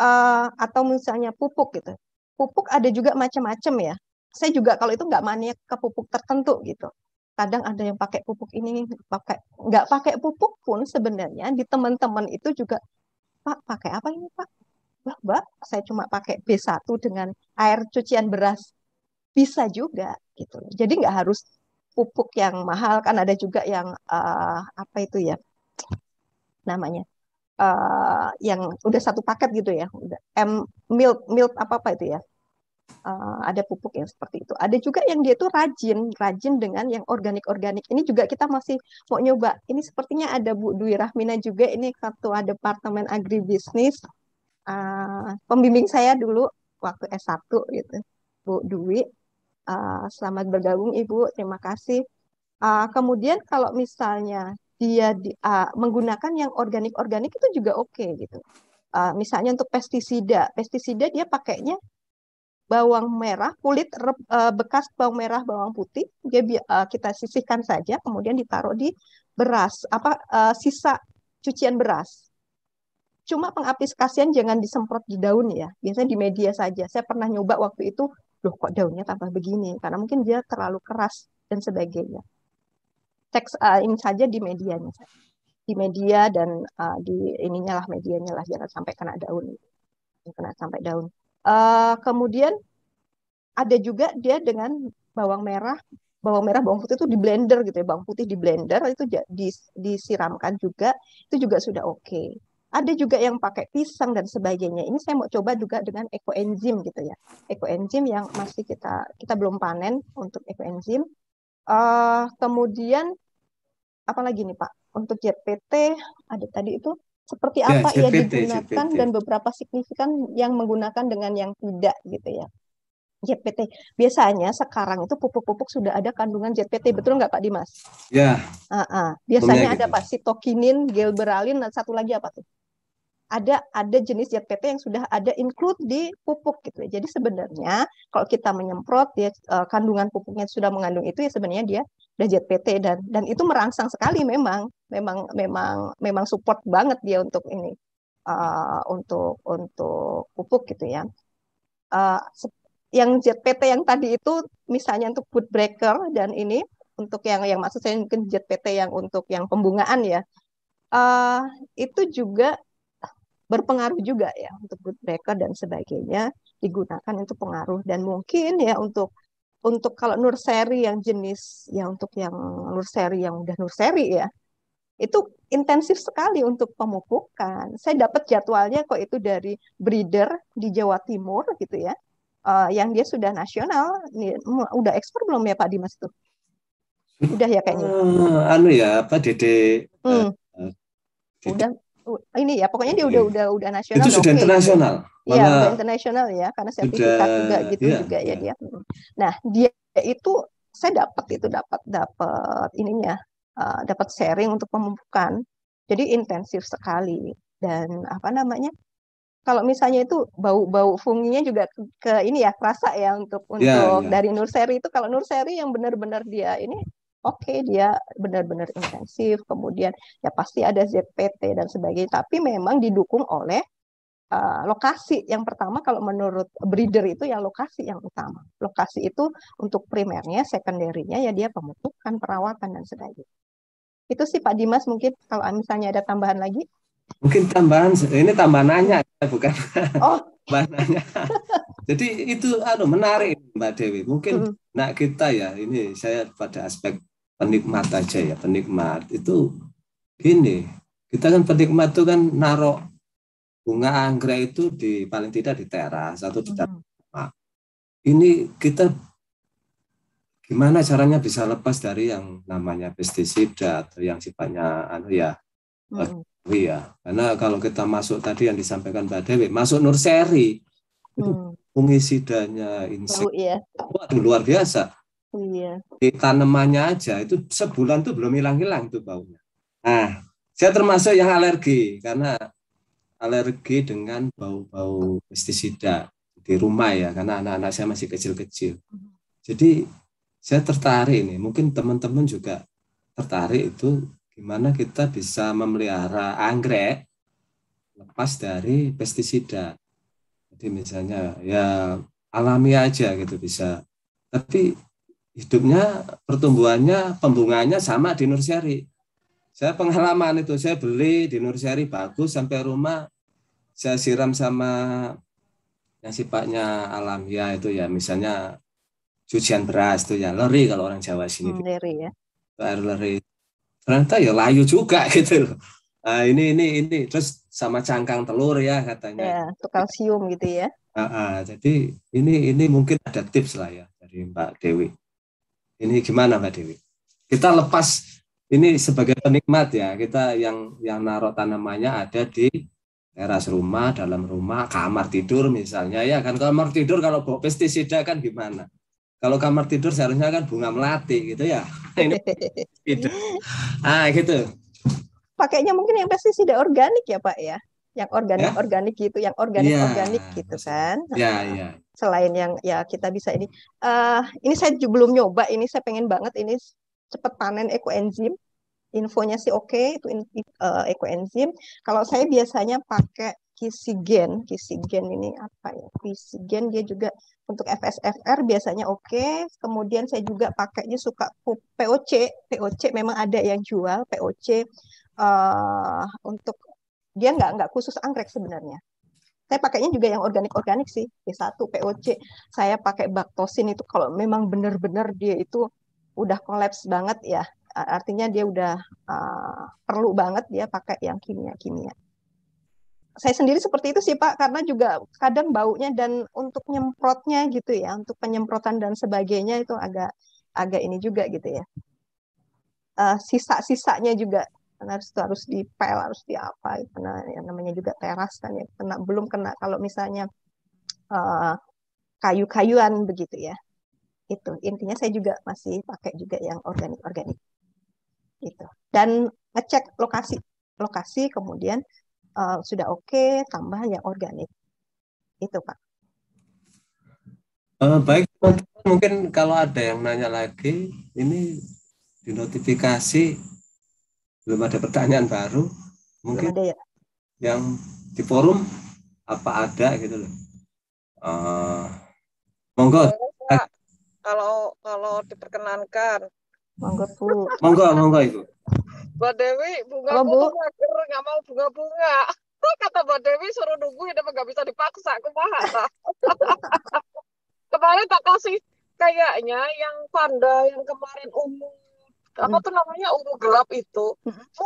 uh, atau misalnya pupuk gitu. Pupuk ada juga macam-macam ya saya juga kalau itu nggak maniak ke pupuk tertentu gitu kadang ada yang pakai pupuk ini pakai nggak pakai pupuk pun sebenarnya di teman-teman itu juga pak pakai apa ini pak Wah, mbak saya cuma pakai B1 dengan air cucian beras bisa juga gitu jadi nggak harus pupuk yang mahal kan ada juga yang uh, apa itu ya namanya uh, yang udah satu paket gitu ya M milk milk apa apa itu ya uh, ada pupuk yang seperti itu. Ada juga yang dia tuh rajin, rajin dengan yang organik-organik. Ini juga kita masih mau nyoba. Ini sepertinya ada Bu Dwi Rahmina juga. Ini satu Departemen Agribisnis. Uh, pembimbing saya dulu waktu S1 gitu. Bu Dwi, uh, selamat bergabung Ibu. Terima kasih. Uh, kemudian kalau misalnya dia di, uh, menggunakan yang organik-organik itu juga oke okay, gitu. Uh, misalnya untuk pestisida, pestisida dia pakainya bawang merah, kulit eh, bekas bawang merah, bawang putih, dia eh, kita sisihkan saja, kemudian ditaruh di beras, apa eh, sisa cucian beras. Cuma pengaplikasian jangan disemprot di daun ya, biasanya di media saja. Saya pernah nyoba waktu itu, loh kok daunnya tambah begini, karena mungkin dia terlalu keras dan sebagainya. Cek uh, ini saja di medianya, di media dan uh, di ininya lah medianya lah, jangan sampai kena daun, jangan sampai daun. Eh, kemudian ada juga dia dengan bawang merah, bawang merah, bawang putih itu di blender gitu ya, bawang putih di blender itu dis, disiramkan juga, itu juga sudah oke. Okay. Ada juga yang pakai pisang dan sebagainya. Ini saya mau coba juga dengan ekoenzim gitu ya, ekoenzim yang masih kita kita belum panen untuk ekoenzim. Uh, kemudian apalagi nih Pak, untuk JPT ada tadi itu seperti apa ya, apa ia digunakan dan beberapa signifikan yang menggunakan dengan yang tidak gitu ya. JPT. Biasanya sekarang itu pupuk-pupuk sudah ada kandungan JPT, hmm. betul nggak Pak Dimas? Ya. Uh -uh. Biasanya ada gitu. Pak sitokinin, gelberalin, dan satu lagi apa tuh? ada ada jenis PT yang sudah ada include di pupuk gitu ya. Jadi sebenarnya kalau kita menyemprot ya kandungan pupuknya sudah mengandung itu ya sebenarnya dia udah ZPT dan dan itu merangsang sekali memang memang memang memang support banget dia untuk ini uh, untuk untuk pupuk gitu ya. Uh, yang PT yang tadi itu misalnya untuk food breaker dan ini untuk yang yang maksud saya mungkin PT yang untuk yang pembungaan ya. Uh, itu juga berpengaruh juga ya untuk breaker dan sebagainya digunakan untuk pengaruh dan mungkin ya untuk untuk kalau nurseri yang jenis ya untuk yang nurseri yang udah nurseri ya itu intensif sekali untuk pemupukan. Saya dapat jadwalnya kok itu dari breeder di Jawa Timur gitu ya. Uh, yang dia sudah nasional, nih, udah ekspor belum ya Pak Dimas itu? Udah ya kayaknya. Uh, anu ya apa Dede hmm. uh, Dede udah. Oh, ini ya pokoknya dia udah udah udah nasional. Itu ya, sudah internasional. Iya, ya, internasional ya karena sertifikat juga gitu iya, juga ya, iya. dia. Nah, dia itu saya dapat itu dapat dapat ininya eh, dapat sharing untuk pemupukan. Jadi intensif sekali dan apa namanya? Kalau misalnya itu bau-bau funginya juga ke, ini ya rasa ya untuk iya, untuk ya, ya. dari Nurseri itu kalau Nurseri yang benar-benar dia ini oke okay, dia benar-benar intensif, kemudian ya pasti ada ZPT dan sebagainya, tapi memang didukung oleh eh, lokasi yang pertama kalau menurut breeder itu ya lokasi yang utama. Lokasi itu untuk primernya, sekundernya ya dia pemupukan, perawatan dan sebagainya. Itu sih Pak Dimas mungkin kalau misalnya ada tambahan lagi. Mungkin tambahan ini tambahan nanya bukan? Oh, nanya. Jadi itu aduh menarik Mbak Dewi. Mungkin hmm. nak kita ya ini saya pada aspek penikmat aja ya penikmat itu gini kita kan penikmat itu kan narok bunga anggrek itu di paling tidak di teras atau di taman. Hmm. Ini kita gimana caranya bisa lepas dari yang namanya pestisida atau yang sifatnya anu ya hmm. eh, iya karena kalau kita masuk tadi yang disampaikan Mbak Dewi masuk nurseri hmm. itu fungisidanya insek oh, iya. luar biasa Iya. Di tanamannya aja itu sebulan tuh belum hilang-hilang itu baunya. Nah, saya termasuk yang alergi karena alergi dengan bau-bau pestisida di rumah ya karena anak-anak saya masih kecil-kecil. Jadi saya tertarik ini, mungkin teman-teman juga tertarik itu gimana kita bisa memelihara anggrek lepas dari pestisida. Jadi misalnya ya alami aja gitu bisa. Tapi hidupnya pertumbuhannya pembunganya sama di nursery. saya pengalaman itu saya beli di nursery bagus sampai rumah saya siram sama yang sifatnya alamiah itu ya misalnya cucian beras itu ya leri kalau orang Jawa sini hmm, leri ya air leri ternyata ya layu juga gitu loh nah, ini ini ini terus sama cangkang telur ya katanya ya, kalsium gitu ya uh, uh, jadi ini ini mungkin ada tips lah ya dari Mbak Dewi ini gimana Mbak Dewi? Kita lepas ini sebagai penikmat ya, kita yang yang naruh tanamannya ada di teras rumah, dalam rumah, kamar tidur misalnya ya kan kamar tidur kalau bawa pestisida kan gimana? Kalau kamar tidur seharusnya kan bunga melati gitu ya. Ini gitu. Ah gitu. Pakainya mungkin yang pestisida organik ya Pak ya yang organik ya? organik gitu, yang organik ya. organik gitu kan. Ya, ya selain yang ya kita bisa ini uh, ini saya belum nyoba ini saya pengen banget ini cepet panen ekoenzim infonya sih oke okay, itu uh, ekoenzim kalau saya biasanya pakai kisigen kisigen ini apa ya kisigen dia juga untuk FSFR biasanya oke okay. kemudian saya juga pakainya suka POC POC memang ada yang jual POC uh, eh, untuk dia nggak nggak khusus anggrek sebenarnya saya pakainya juga yang organik-organik sih B1 POC saya pakai baktosin itu kalau memang benar-benar dia itu udah kolaps banget ya artinya dia udah uh, perlu banget dia pakai yang kimia-kimia saya sendiri seperti itu sih Pak karena juga kadang baunya dan untuk nyemprotnya gitu ya untuk penyemprotan dan sebagainya itu agak agak ini juga gitu ya uh, sisa-sisanya juga karena harus itu harus dipel itu harus di apa nah yang namanya juga teras kan ya kena belum kena kalau misalnya uh, kayu-kayuan begitu ya itu intinya saya juga masih pakai juga yang organik organik gitu dan ngecek lokasi lokasi kemudian uh, sudah oke okay, tambah yang organik itu pak uh, baik mungkin kalau ada yang nanya lagi ini dinotifikasi belum ada pertanyaan baru mungkin ada ya. yang di forum apa ada gitu loh uh, monggo ya, kalau kalau diperkenankan monggo bu monggo monggo ibu Mbak Dewi bunga Halo, bu mager nggak mau bunga bunga kata Mbak Dewi suruh nungguin tapi nggak bisa dipaksa aku paham kemarin tak kasih kayaknya yang panda yang kemarin umum apa tuh namanya ungu gelap itu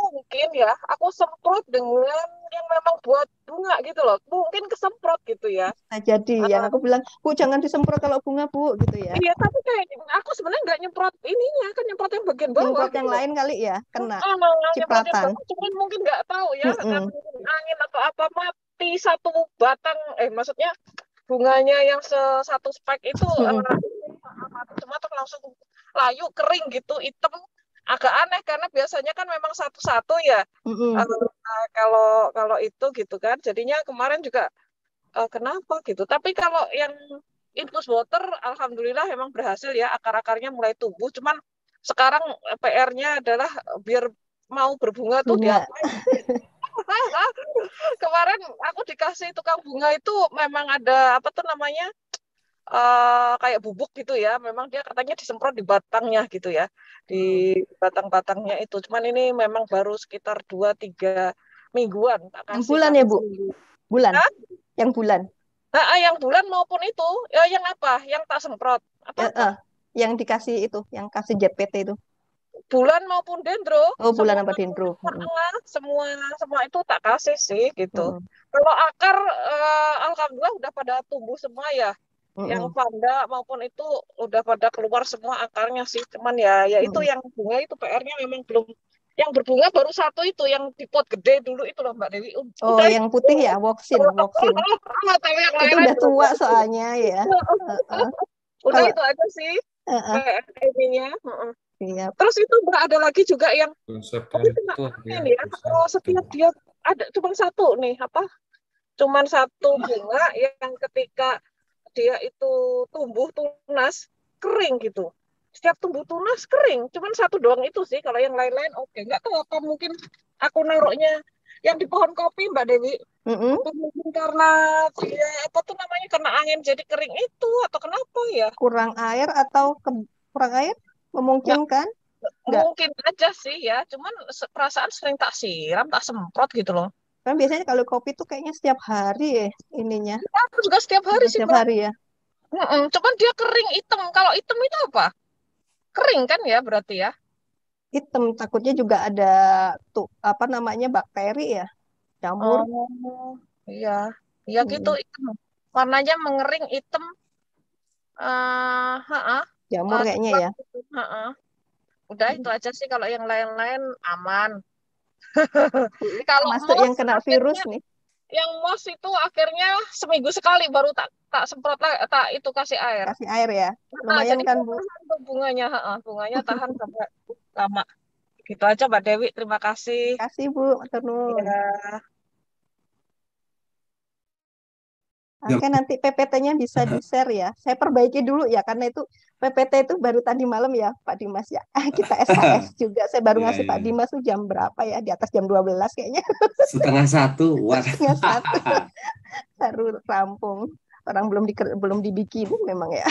mungkin ya aku semprot dengan yang memang buat bunga gitu loh mungkin kesemprot gitu ya nah, jadi uh, yang aku bilang bu jangan disemprot kalau bunga bu gitu ya iya tapi kayak aku sebenarnya nggak nyemprot ininya kan nyemprot yang bagian bawah nyemprot yang gitu. lain kali ya kena uh, nah, cipratan cuman mungkin nggak tahu ya mm -mm. angin atau apa mati satu batang eh maksudnya bunganya yang satu spek itu hmm. uh, cuma tuh langsung layu kering gitu hitam agak aneh karena biasanya kan memang satu-satu ya mm-hmm. uh, kalau kalau itu gitu kan jadinya kemarin juga uh, kenapa gitu tapi kalau yang infus water alhamdulillah memang berhasil ya akar-akarnya mulai tumbuh cuman sekarang eh, PR-nya adalah biar mau berbunga tuh dia kemarin aku dikasih tukang bunga itu memang ada apa tuh namanya uh, kayak bubuk gitu ya. Memang dia katanya disemprot di batangnya gitu ya, di hmm. batang-batangnya itu. Cuman ini memang baru sekitar 2-3 mingguan. Yang bulan ya bu? Bulan? Hah? Yang bulan? Nah, yang bulan maupun itu, ya yang apa? Yang tak semprot? Apa? Ya, uh, yang dikasih itu, yang kasih JPT itu. Bulan maupun dendro. Oh, bulan apa dendro? Semua, hmm. semua, semua itu tak kasih sih gitu. Hmm. Kalau akar, uh, alhamdulillah udah pada tumbuh semua ya mm yang panda maupun itu udah pada keluar semua akarnya sih cuman ya ya itu mm hmm yang bunga itu PR-nya memang belum yang berbunga baru satu itu yang di pot gede dulu itu loh Mbak Dewi. Udah oh, yang putih ya, woksin, woksin. itu udah tua soalnya ya. uh-uh. udah Kalo... itu aja sih. Uh-uh. PR-nya. Uh-uh. Iya. Terus itu Mbak ada lagi juga yang konsep tapi ya, ya. kalau setiap dia ada cuma satu nih apa? Cuman satu bunga yang ketika dia itu tumbuh tunas kering gitu setiap tumbuh tunas kering cuman satu doang itu sih kalau yang lain-lain oke okay. nggak tahu apa mungkin aku naruhnya yang di pohon kopi mbak Dewi mm-hmm. mungkin karena dia apa tuh namanya kena angin jadi kering itu atau kenapa ya kurang air atau ke- kurang air memungkinkan ya, mungkin aja sih ya cuman perasaan sering tak siram tak semprot gitu loh Kan biasanya kalau kopi tuh kayaknya setiap hari ya ininya. Ya, aku juga setiap hari sih. Setiap hari ya. Mm-mm. Cuman dia kering hitam. Kalau hitam itu apa? Kering kan ya berarti ya? Hitam takutnya juga ada tuh apa namanya bakteri ya, jamur. Oh, iya, iya hmm. gitu hitam. Warnanya mengering hitam. Uh, eh, ha-ha. Jamur kayaknya ya. Gitu. Ha-ha. Udah hmm. itu aja sih kalau yang lain-lain aman kalau masuk yang kena virus nih yang mos itu akhirnya seminggu sekali baru tak tak semprot tak itu kasih air kasih air ya nah, lumayan nah, kan bu bunganya bunganya tahan sampai lama gitu aja mbak Dewi terima kasih terima kasih bu Terus. Ya. Oke nanti PPT-nya bisa di share ya. Saya perbaiki dulu ya karena itu PPT itu baru tadi malam ya Pak Dimas ya. kita SKS juga. Saya baru iya, ngasih Pak iya. Dimas tuh jam berapa ya? Di atas jam 12 kayaknya. Setengah satu. Setengah satu. baru rampung. Orang belum di, belum dibikin memang ya.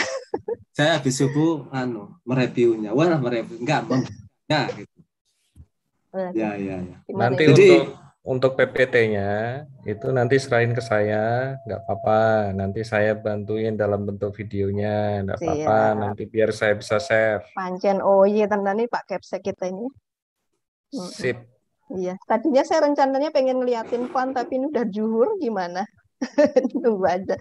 Saya habis subuh anu mereviewnya. Wah mereview enggak, ya gitu. Ya ya ya. Nanti ya? Jadi, untuk untuk PPT-nya itu nanti serahin ke saya, nggak apa-apa. Nanti saya bantuin dalam bentuk videonya, nggak apa-apa. Nanti biar saya bisa save. Pancen oh iya tentang ini Pak Kepsek kita ini. Sip. Iya, tadinya saya rencananya pengen ngeliatin Pan, tapi ini udah juhur gimana? Nunggu aja.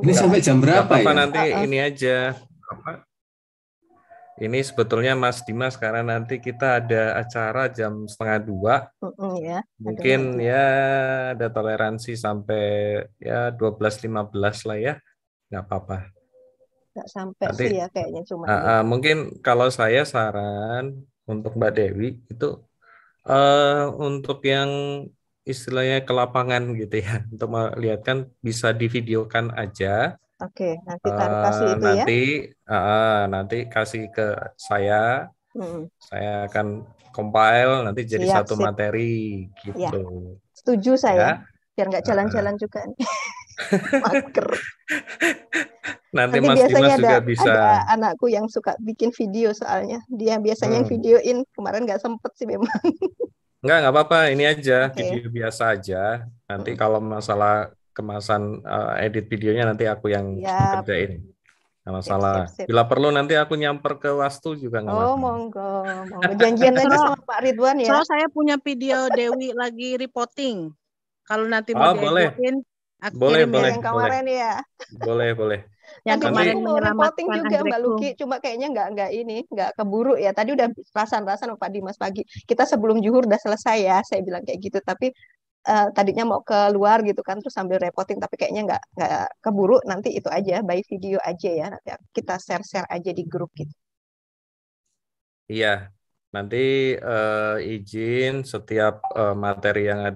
Ini sampai jam berapa apa ya? Nanti ini aja ini sebetulnya Mas Dimas karena nanti kita ada acara jam setengah dua. Mm ya. Mungkin Aduh, ya ada toleransi sampai ya belas lah ya. Nggak apa-apa. Nggak sampai nanti, sih ya kayaknya cuma. Uh, uh, mungkin kalau saya saran untuk Mbak Dewi itu uh, untuk yang istilahnya ke lapangan gitu ya untuk melihatkan bisa divideokan aja Oke, nanti uh, kasih eh, itu nanti, ya. Nanti uh, nanti kasih ke saya. Hmm. Saya akan compile nanti jadi siap, satu siap. materi iya. gitu. Ya. Setuju saya. Ya. Biar nggak jalan-jalan uh. juga. Mager. Nanti, Nanti Mas biasanya ada, juga bisa. ada anakku yang suka bikin video soalnya. Dia biasanya hmm. yang videoin. Kemarin nggak sempet sih memang. Enggak, nggak apa-apa. Ini aja, okay. video biasa aja. Nanti hmm. kalau masalah kemasan uh, edit videonya nanti aku yang ya. kerjain. kalau salah, Sip, sip, sip. Bila perlu nanti aku nyamper ke Wastu juga nggak oh, masalah. Oh monggo, monggo. Janjian aja sama Pak Ridwan ya. Soalnya saya punya video Dewi lagi reporting. Kalau nanti mau oh, boleh. aku boleh, ya. boleh, yang kemarin ya. Boleh, boleh. Yang nanti kemarin mau reporting juga Andrekku. Mbak Luki, cuma kayaknya nggak nggak ini, nggak keburu ya. Tadi udah rasan-rasan Pak Dimas pagi. Kita sebelum juhur udah selesai ya, saya bilang kayak gitu. Tapi Eh, tadinya mau keluar gitu kan terus sambil repotin tapi kayaknya nggak nggak keburu nanti itu aja by video aja ya nanti kita share share aja di grup gitu iya nanti uh, izin setiap uh, materi yang ada